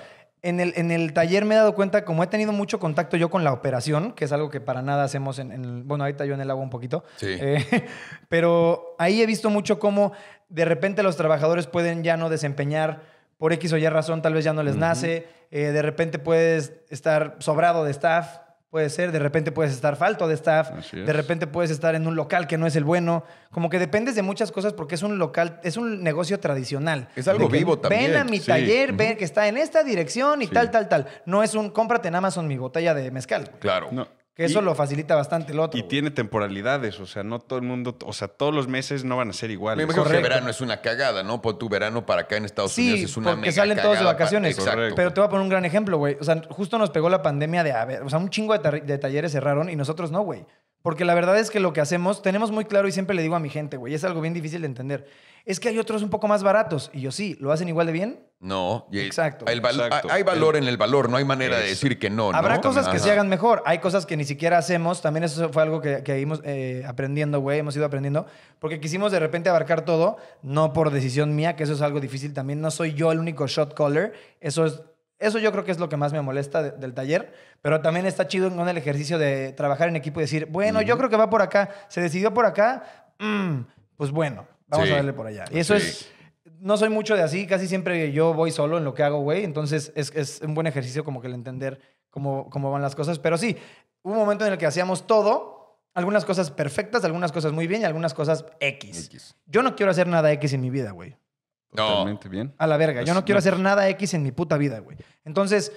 en el, en el, taller me he dado cuenta, como he tenido mucho contacto yo con la operación, que es algo que para nada hacemos en, el, bueno, ahorita yo en el agua un poquito, eh, pero ahí he visto mucho cómo de repente los trabajadores pueden ya no desempeñar por X o Y razón, tal vez ya no les nace, eh, de repente puedes estar sobrado de staff, puede ser, de repente puedes estar falto de staff, de repente puedes estar en un local que no es el bueno, como que dependes de muchas cosas porque es un local, es un negocio tradicional. Es algo vivo también. Ven a mi taller, ven que está en esta dirección y tal, tal, tal. No es un cómprate en Amazon mi botella de mezcal. Claro. Que eso lo facilita bastante el otro. Y tiene temporalidades, o sea, no todo el mundo, o sea, todos los meses no van a ser iguales. Me imagino verano es una cagada, ¿no? Por tu verano para acá en Estados Unidos es una porque salen todos de vacaciones. Pero te voy a poner un gran ejemplo, güey. O sea, justo nos pegó la pandemia de, a o sea, un chingo de talleres cerraron y nosotros no, güey. Porque la verdad es que lo que hacemos, tenemos muy claro y siempre le digo a mi gente, güey, es algo bien difícil de entender es que hay otros un poco más baratos. Y yo, sí, ¿lo hacen igual de bien? No. Exacto. Hay valor en el valor, no hay manera de decir que no. Habrá cosas que se hagan mejor, hay cosas que ni siquiera hacemos. También eso fue algo que, que íbamos eh, aprendiendo, güey, hemos ido aprendiendo. Porque quisimos de repente abarcar todo, no por decisión mía, que eso es algo difícil también. No soy yo el único shot caller. Eso es eso yo creo que es lo que más me molesta del taller, pero también está chido con el ejercicio de trabajar en equipo y decir, bueno, yo creo que va por acá, se decidió por acá, mm, pues bueno, Vamos a darle por allá. Y eso es. No soy mucho de así, casi siempre yo voy solo en lo que hago, güey. Entonces es, un buen ejercicio como que el entender cómo, cómo van las cosas. Pero sí, hubo un momento en el que hacíamos todo, algunas cosas perfectas, algunas cosas muy bien y algunas cosas X. Yo no quiero hacer nada X en mi vida, güey. No. Totalmente bien. A la verga. yo no quiero hacer nada X en mi puta vida, güey. Entonces,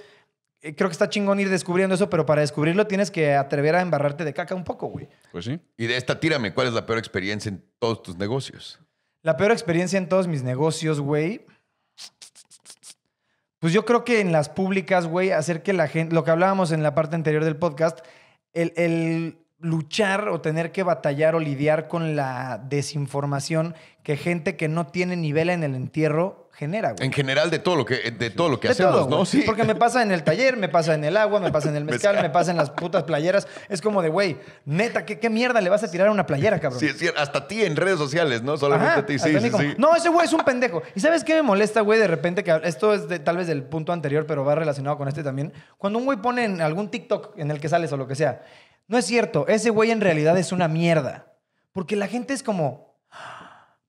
eh, creo que está chingón ir descubriendo eso, pero para descubrirlo tienes que atrever a embarrarte de caca un poco, güey. Pues sí. Y de esta, tírame, ¿cuál es la peor experiencia en todos tus negocios? La peor experiencia en todos mis negocios, güey. Pues yo creo que en las públicas, güey, hacer que la gente, lo que hablábamos en la parte anterior del podcast, el, el luchar o tener que batallar o lidiar con la desinformación que gente que no tiene nivel en el entierro genera, güey. En general de todo lo que, de todo lo que hacemos, ¿no? Sí. Porque me pasa en el taller, me pasa en el agua, me pasa en el mezcal, me pasa en las putas playeras. Es como de, güey, neta, ¿qué, mierda le vas a tirar a una playera, cabrón? Sí, Hasta ti en redes sociales, ¿no? Solamente a ti. Sí, sí, No, ese güey es un pendejo. ¿Y sabes qué me molesta, güey, de repente? que Esto es de, tal vez del punto anterior, pero va relacionado con este también. Cuando un güey pone en algún TikTok en el que sales o lo que sea no es cierto, ese güey en realidad es una mierda. Porque la gente es como,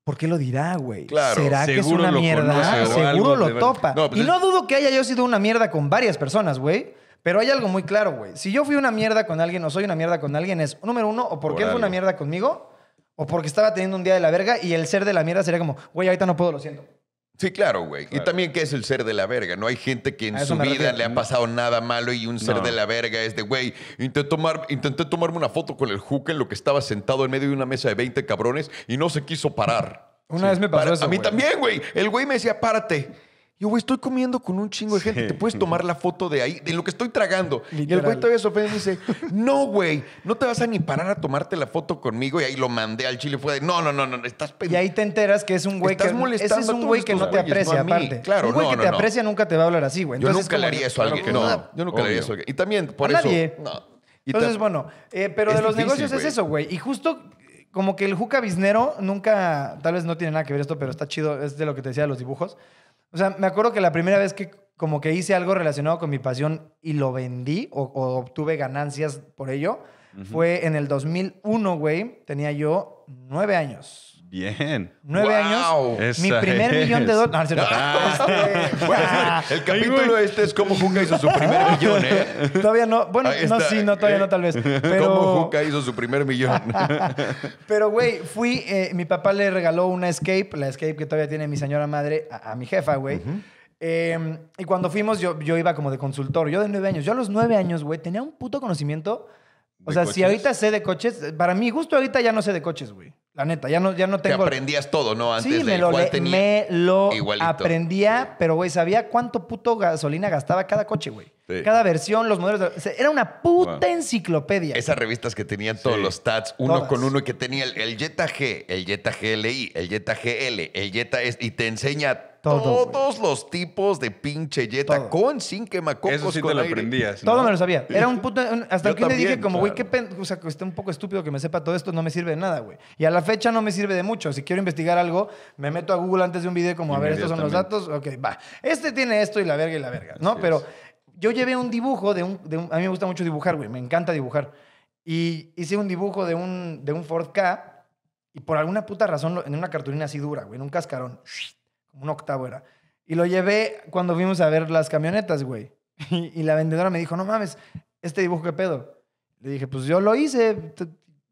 ¿por qué lo dirá, güey? ¿Será que es una mierda? seguro lo topa. Pues y no dudo que haya yo sido una mierda con varias personas, güey. Pero hay algo muy claro, güey. Si yo fui una mierda con alguien o soy una mierda con alguien, es número uno, o porque fue una mierda conmigo, o porque estaba teniendo un día de la verga y el ser de la mierda sería como, güey, ahorita no puedo, lo siento. Sí, claro, güey. Y también que es el ser de la verga. No hay gente que en su vida le ha pasado nada malo y un ser de la verga es de, güey, intenté, tomar, intenté tomarme una foto con el hook en lo que estaba sentado en medio de una mesa de 20 cabrones y no se quiso parar. Una vez me paró. eso. A mí también, güey. El güey me decía, párate. Yo, güey, estoy comiendo con un chingo de gente. Te puedes tomar la foto de ahí, de lo que estoy tragando. Y el güey todavía se ofende y dice, no, güey, no te vas a ni parar a tomarte la foto conmigo. Y ahí lo mandé al chile. Fue de, no, no, no, no, estás Y ahí te enteras que es un güey que... Ese es un güey que no te aprecia, aparte. un güey que te aprecia nunca te va a hablar así, güey. Yo nunca le haría eso a alguien. No, yo nunca le haría eso a alguien. Y también, por a eso... Nadie. Entonces, bueno, eh, pero de los negocios es eso, güey. Y justo como que el juca biznero nunca... Tal vez no tiene nada que ver esto, pero está chido. Es de lo que te decía de los dibujos. O sea, me acuerdo que la primera vez que como que hice algo relacionado con mi pasión y lo vendí o, obtuve ganancias por ello, fue en el 2001, güey. Tenía yo nueve años. Bien. Nueve años. mi primer millón de dólares. Ah, este, el capítulo este es cómo Juca hizo su primer millón, ¿eh? Todavía no. Bueno, no, sí, no, todavía no, tal vez. Pero... ¿Cómo Juca hizo su primer millón? pero, güey, fui. Eh, mi papá le regaló una escape, la escape que todavía tiene mi señora madre, a, mi jefa, güey. Em, y cuando fuimos, yo, yo iba como de consultor. Yo de nueve años. Yo a los nueve años, güey, tenía un puto conocimiento. O sea, si ahorita sé de coches, para mí justo ahorita ya no sé de coches, güey neta, ya no, ya no tengo. Te aprendías todo, ¿no? Antes sí, me lo, me lo aprendía, pero, güey, sabía cuánto puto gasolina gastaba cada coche, güey. Cada versión, los modelos. era una puta enciclopedia. Esas revistas que tenían todos los stats, uno con uno, y que tenía el, el Jetta G, el Jetta GLI, el Jetta GL, el Jetta. S, y te enseña todos los tipos de pinche yeta, con, sin quemacocos, Eso sí te lo Todo me lo sabía. Era un hasta le dije, como, güey, O sea, que esté un poco estúpido que me sepa todo esto, no me sirve de nada, güey. Y a la fecha no me sirve de mucho. Si quiero investigar algo, me meto a Google antes de un video, como, a ver, estos son los datos. Ok, va. Este tiene esto y la verga y la verga. no, pero yo llevé un dibujo de un, A mí me gusta mucho dibujar, güey. Me encanta dibujar. Y hice un dibujo de un, de un Ford K. Y por alguna puta razón, en una cartulina así dura, güey, en un cascarón como un octavo era. Y lo llevé cuando fuimos a ver las camionetas, güey. Y, la vendedora me dijo, no mames, este dibujo qué pedo. Le dije, pues yo lo hice,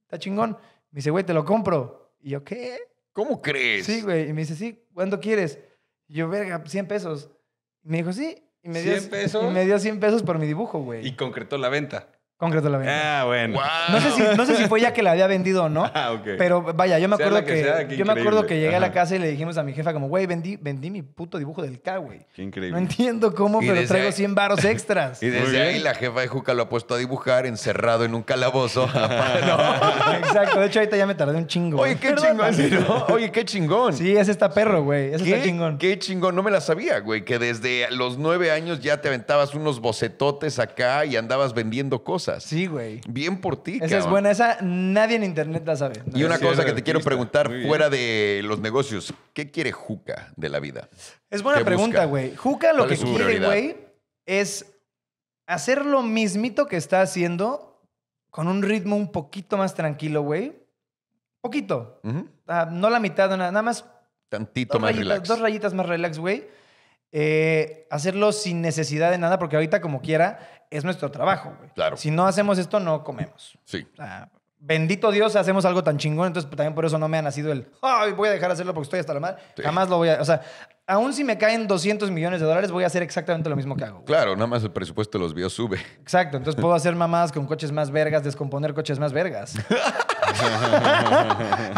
está chingón. Me dice, güey, te lo compro. Y yo, ¿qué? ¿Cómo crees? Sí, güey. Y me dice, sí, ¿cuánto quieres? yo, verga, 100 pesos. me dijo, sí. Y me 100 pesos. Y me dio 100 pesos por mi dibujo, güey. Y concretó la venta. Concreto la venta. Ah, bueno. No, sé si, fue ya que la había vendido o no. Ah, pero vaya, yo me acuerdo que, yo me acuerdo que llegué a la casa y le dijimos a mi jefa como, güey, vendí, vendí mi puto dibujo del K, güey. Qué increíble. No entiendo cómo, pero traigo 100 varos extras. y desde ahí la jefa de Juca lo ha puesto a dibujar encerrado en un calabozo. Exacto. De hecho, ahorita ya me tardé un chingo. Oye, qué chingón. Oye, qué chingón. Sí, ese está perro, güey. ¿Qué? chingón. Qué chingón. No me la sabía, güey, que desde los nueve años ya te aventabas unos bocetotes acá y andabas vendiendo cosas. Sí, güey. Bien por ti, Esa es buena, esa nadie en internet la sabe. y una cosa que te quiero preguntar fuera de los negocios, ¿qué quiere Juca de la vida? Es buena pregunta, güey. Juca lo que quiere, güey, es hacer lo mismito que está haciendo con un ritmo un poquito más tranquilo, güey. Poquito. Ah, no la mitad, nada más. Tantito más relax. Dos rayitas más relax, güey. Eh, hacerlo sin necesidad de nada, porque ahorita como quiera, es nuestro trabajo, güey. Claro. Si no hacemos esto, no comemos. Sí. O sea, bendito Dios, hacemos algo tan chingón. Entonces, pues, también por eso no me ha nacido el, ay, voy a dejar de hacerlo porque estoy hasta la madre. Jamás lo voy a. O sea, aún si me caen 200 millones de dólares, voy a hacer exactamente lo mismo que hago. Claro, nada más el presupuesto de los videos sube. Exacto. Entonces, puedo hacer mamadas con coches más vergas, descomponer coches más vergas.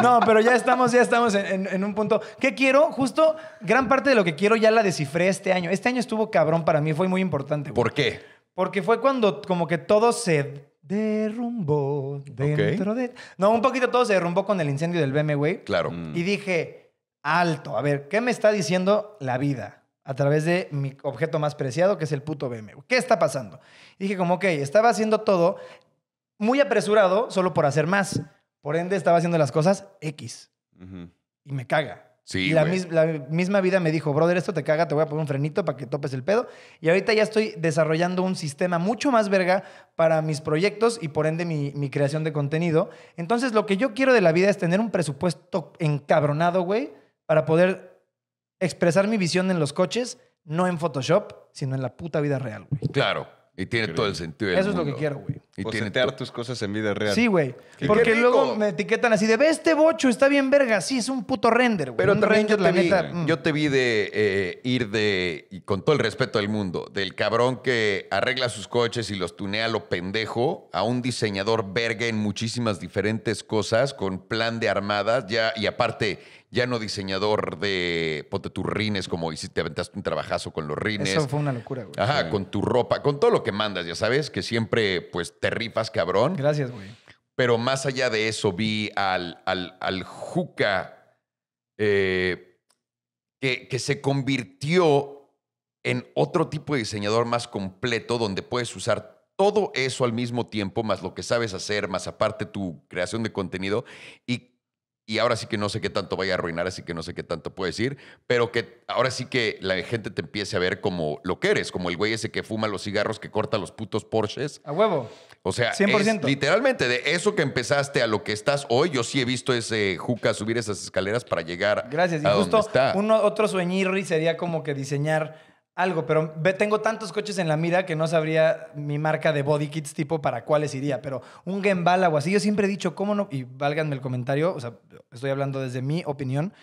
no, pero ya estamos, ya estamos en, un punto. ¿Qué quiero? Justo gran parte de lo que quiero ya la descifré este año. Este año estuvo cabrón para mí, fue muy importante. ¿Por qué? Porque fue cuando como que todo se derrumbó dentro de... No, un poquito todo se derrumbó con el incendio del BMW. Claro. Mm. Y dije, alto, a ver, ¿qué me está diciendo la vida? A través de mi objeto más preciado, que es el puto BMW. ¿Qué está pasando? dije, como, ok, estaba haciendo todo muy apresurado solo por hacer más. Por ende, estaba haciendo las cosas X. Y me caga y la, misma vida me dijo, brother, esto te caga, te voy a poner un frenito para que topes el pedo. Y ahorita ya estoy desarrollando un sistema mucho más verga para mis proyectos y por ende mi, mi creación de contenido. Entonces, lo que yo quiero de la vida es tener un presupuesto encabronado, güey, para poder expresar mi visión en los coches, no en Photoshop, sino en la puta vida real, güey. Claro. Y tiene todo el sentido. Eso es lo que quiero, güey. Y tus cosas en vida real. Sí, güey. Porque luego me etiquetan así de, ve este bocho, está bien verga. Sí, es un puto render, güey. Pero un también yo, te la mm. yo te vi de eh, ir de, y con todo el respeto del mundo, del cabrón que arregla sus coches y los tunea lo pendejo, a un diseñador verga en muchísimas diferentes cosas, con plan de armadas, ya, y aparte ya no diseñador de ponte tus rines, como hiciste, te aventaste un trabajazo con los rines. Eso fue una locura, güey. Ajá, con tu ropa, con todo lo que mandas, ya sabes, que siempre pues te rifas, cabrón. Gracias, güey. Pero más allá de eso, vi al, al, al Juca eh, que, que se convirtió en otro tipo de diseñador más completo, donde puedes usar todo eso al mismo tiempo, más lo que sabes hacer, más aparte tu creación de contenido, y y ahora sí que no sé qué tanto vaya a arruinar, así que no sé qué tanto puedes ir, pero que ahora sí que la gente te empiece a ver como lo que eres, como el güey ese que fuma los cigarros, que corta los putos Porsches. A huevo. O sea, 100%. literalmente de eso que empezaste a lo que estás hoy, yo sí he visto ese Juca subir esas escaleras para llegar Gracias. Y justo Uno, otro sueñirri sería como que diseñar algo, pero tengo tantos coches en la mira que no sabría mi marca de body kits tipo para cuáles iría, pero un Gembala o así, yo siempre he dicho, ¿cómo no? Y válganme el comentario, o sea, estoy hablando desde mi opinión,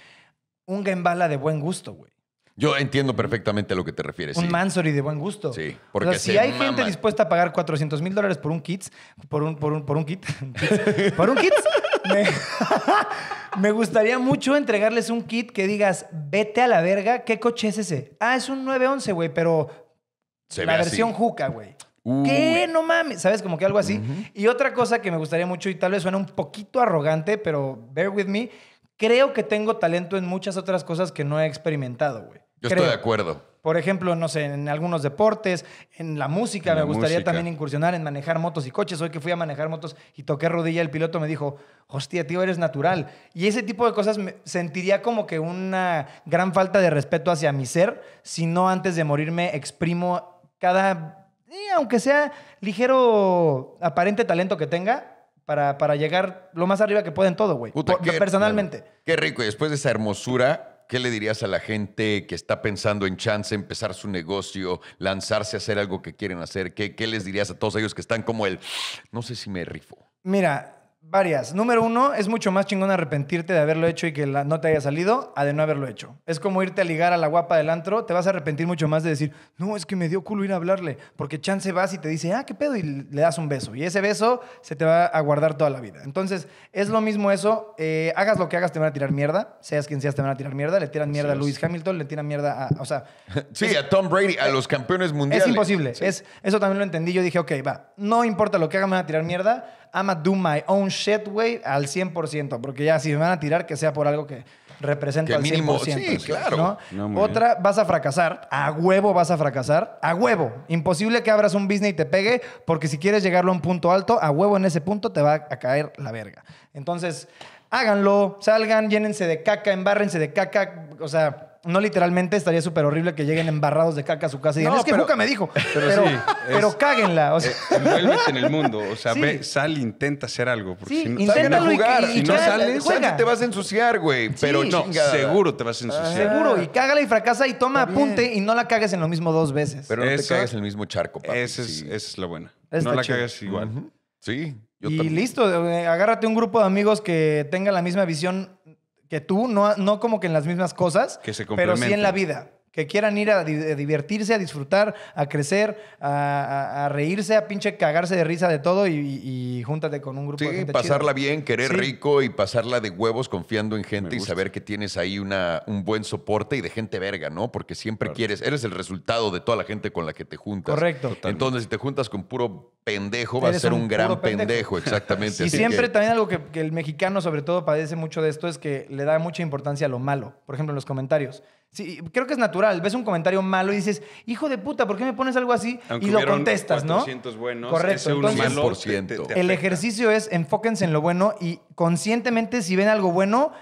un Gembala de buen gusto, güey. Yo entiendo perfectamente a lo que te refieres. Un Mansory de buen gusto. Sí, porque si hay gente dispuesta a pagar 400 mil dólares por un kits, por un, por un, por un kit, por un kit Me, gustaría mucho entregarles un kit que digas, vete a la verga, ¿qué coche es ese? Ah, es un 911, güey, pero la versión juca, güey. ¿Qué? No mames. ¿Sabes? Como que algo así. Y otra cosa que me gustaría mucho, y tal vez suena un poquito arrogante, pero bear with me, creo que tengo talento en muchas otras cosas que no he experimentado, güey. Yo estoy de acuerdo. Por ejemplo, no sé, en algunos deportes, en la música, me gustaría también incursionar en manejar motos y coches. Hoy que fui a manejar motos y toqué rodilla, el piloto me dijo, hostia, tío, eres natural. Y ese tipo de cosas me sentiría como que una gran falta de respeto hacia mi ser, si no antes de morirme exprimo cada, eh, aunque sea ligero, aparente talento que tenga, para, para, llegar lo más arriba que pueda en todo, güey. Personalmente. qué rico. Y después de esa hermosura, ¿Qué le dirías a la gente que está pensando en chance, empezar su negocio, lanzarse a hacer algo que quieren hacer? ¿Qué, qué les dirías a todos ellos que están como el, no sé si me rifo? Mira, Varias. Número uno, es mucho más chingón arrepentirte de haberlo hecho y que la, no te haya salido a de no haberlo hecho. Es como irte a ligar a la guapa del antro, te vas a arrepentir mucho más de decir, no, es que me dio culo ir a hablarle, porque chance vas y te dice, ah, qué pedo, y le das un beso. Y ese beso se te va a guardar toda la vida. Entonces, es lo mismo eso, eh, hagas lo que hagas, te van a tirar mierda, seas quien seas, te van a tirar mierda, le tiran mierda a Lewis Hamilton, le tiran mierda a, o sea... sí, eh, a Tom Brady, a eh, los campeones mundiales. Es imposible, es, eso también lo entendí, yo dije, ok, va, no importa lo que haga, me van a tirar mierda, I'ma do my own shit, güey, al 100%, porque ya si me van a tirar, que sea por algo que representa al mínimo, 100%. Sí, claro. Otra, vas a fracasar. A huevo vas a fracasar. A huevo. Imposible que abras un business y te pegue, porque si quieres llegarlo a un punto alto, a huevo en ese punto te va a caer la verga. Entonces, háganlo, salgan, llénense de caca, embárrense de caca, o sea, no literalmente, estaría súper horrible que lleguen embarrados de caca a su casa y digan, es que nunca me dijo. Pero, pero, sí, pero cáguenla. O sea. Eh, en el mundo. O sea, ve, sal, intenta hacer algo. Porque si no, inténtalo a jugar. Y, no sales, te vas a ensuciar, güey. Pero no, seguro te vas a ensuciar. seguro. Y cágala y fracasa y toma apunte y no la cagues en lo mismo dos veces. Pero no te cagues en el mismo charco, papi. Esa es, es la buena. no la cagues igual. Sí. Yo y listo, eh, agárrate un grupo de amigos que tenga la misma visión que tú, no, no como que en las mismas cosas, pero sí en la vida que quieran ir a, eh, divertirse, a disfrutar, a crecer, a, reírse, a pinche cagarse de risa de todo y, júntate con un grupo de gente. pasarla bien, querer rico y pasarla de huevos confiando en gente y saber que tienes ahí una, un buen soporte y de gente verga, ¿no? Porque siempre quieres, eres el resultado de toda la gente con la que te juntas. Correcto. Entonces, si te juntas con puro pendejo, va a ser un, gran pendejo. exactamente. y siempre también algo que, que el mexicano sobre todo padece mucho de esto es que le da mucha importancia a lo malo. Por ejemplo, en los comentarios creo que es natural. Ves un comentario malo y dices, hijo de puta, ¿por qué me pones algo así? y lo contestas, ¿no? Correcto. el ejercicio es enfóquense en lo bueno y conscientemente, si ven algo bueno,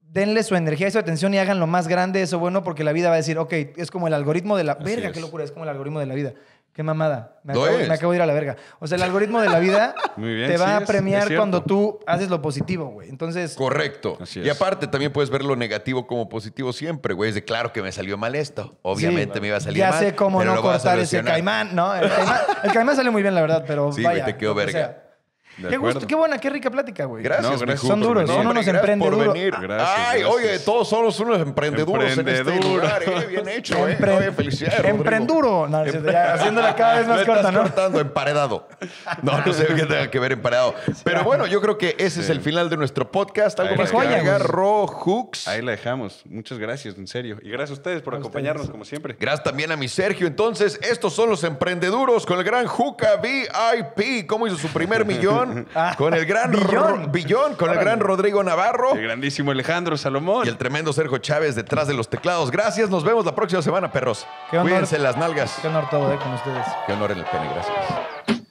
denle su energía y su atención y hagan lo más grande eso bueno, porque la vida va a decir, ok, es como el algoritmo de la. verga, qué locura, es como el algoritmo de la vida. Qué mamada. Me acabo, de ir a la verga. O sea, el algoritmo de la vida te va a premiar cuando tú haces lo positivo, güey. Entonces. Correcto. Y aparte, también puedes ver lo negativo como positivo siempre, güey. Es de claro que me salió mal esto. Obviamente me iba a salir mal. Ya sé cómo no cortar ese caimán. No, el caimán, el caimán salió muy bien, la verdad, pero. Sí, te quedó verga. Qué gusto, qué buena, qué rica plática, güey. Gracias, Son duros, son unos emprendeduros. Gracias, Ay, oye, todos somos unos emprendeduros en este lugar. Eh, bien hecho, eh. Felicidades, Emprenduro. haciéndola cada vez más corta corta, ¿no? cortando, emparedado. No, no sé qué tenga que ver emparedado. Pero bueno, yo creo que ese es el final de nuestro podcast. Algo más que Hooks. Ahí la dejamos. Muchas gracias, en serio. Y gracias a ustedes por acompañarnos, como siempre. Gracias también a mi Sergio. Entonces, estos son los emprendeduros con el gran Juca VIP. ¿Cómo hizo su primer millón? Con el gran ah, Billón. con el gran Rodrigo Navarro. El grandísimo Alejandro Salomón. Y el tremendo Sergio Chávez detrás de los teclados. Gracias, nos vemos la próxima semana, perros. Cuídense las nalgas. Qué honor todo, de eh, con ustedes. Qué honor en el pene, gracias.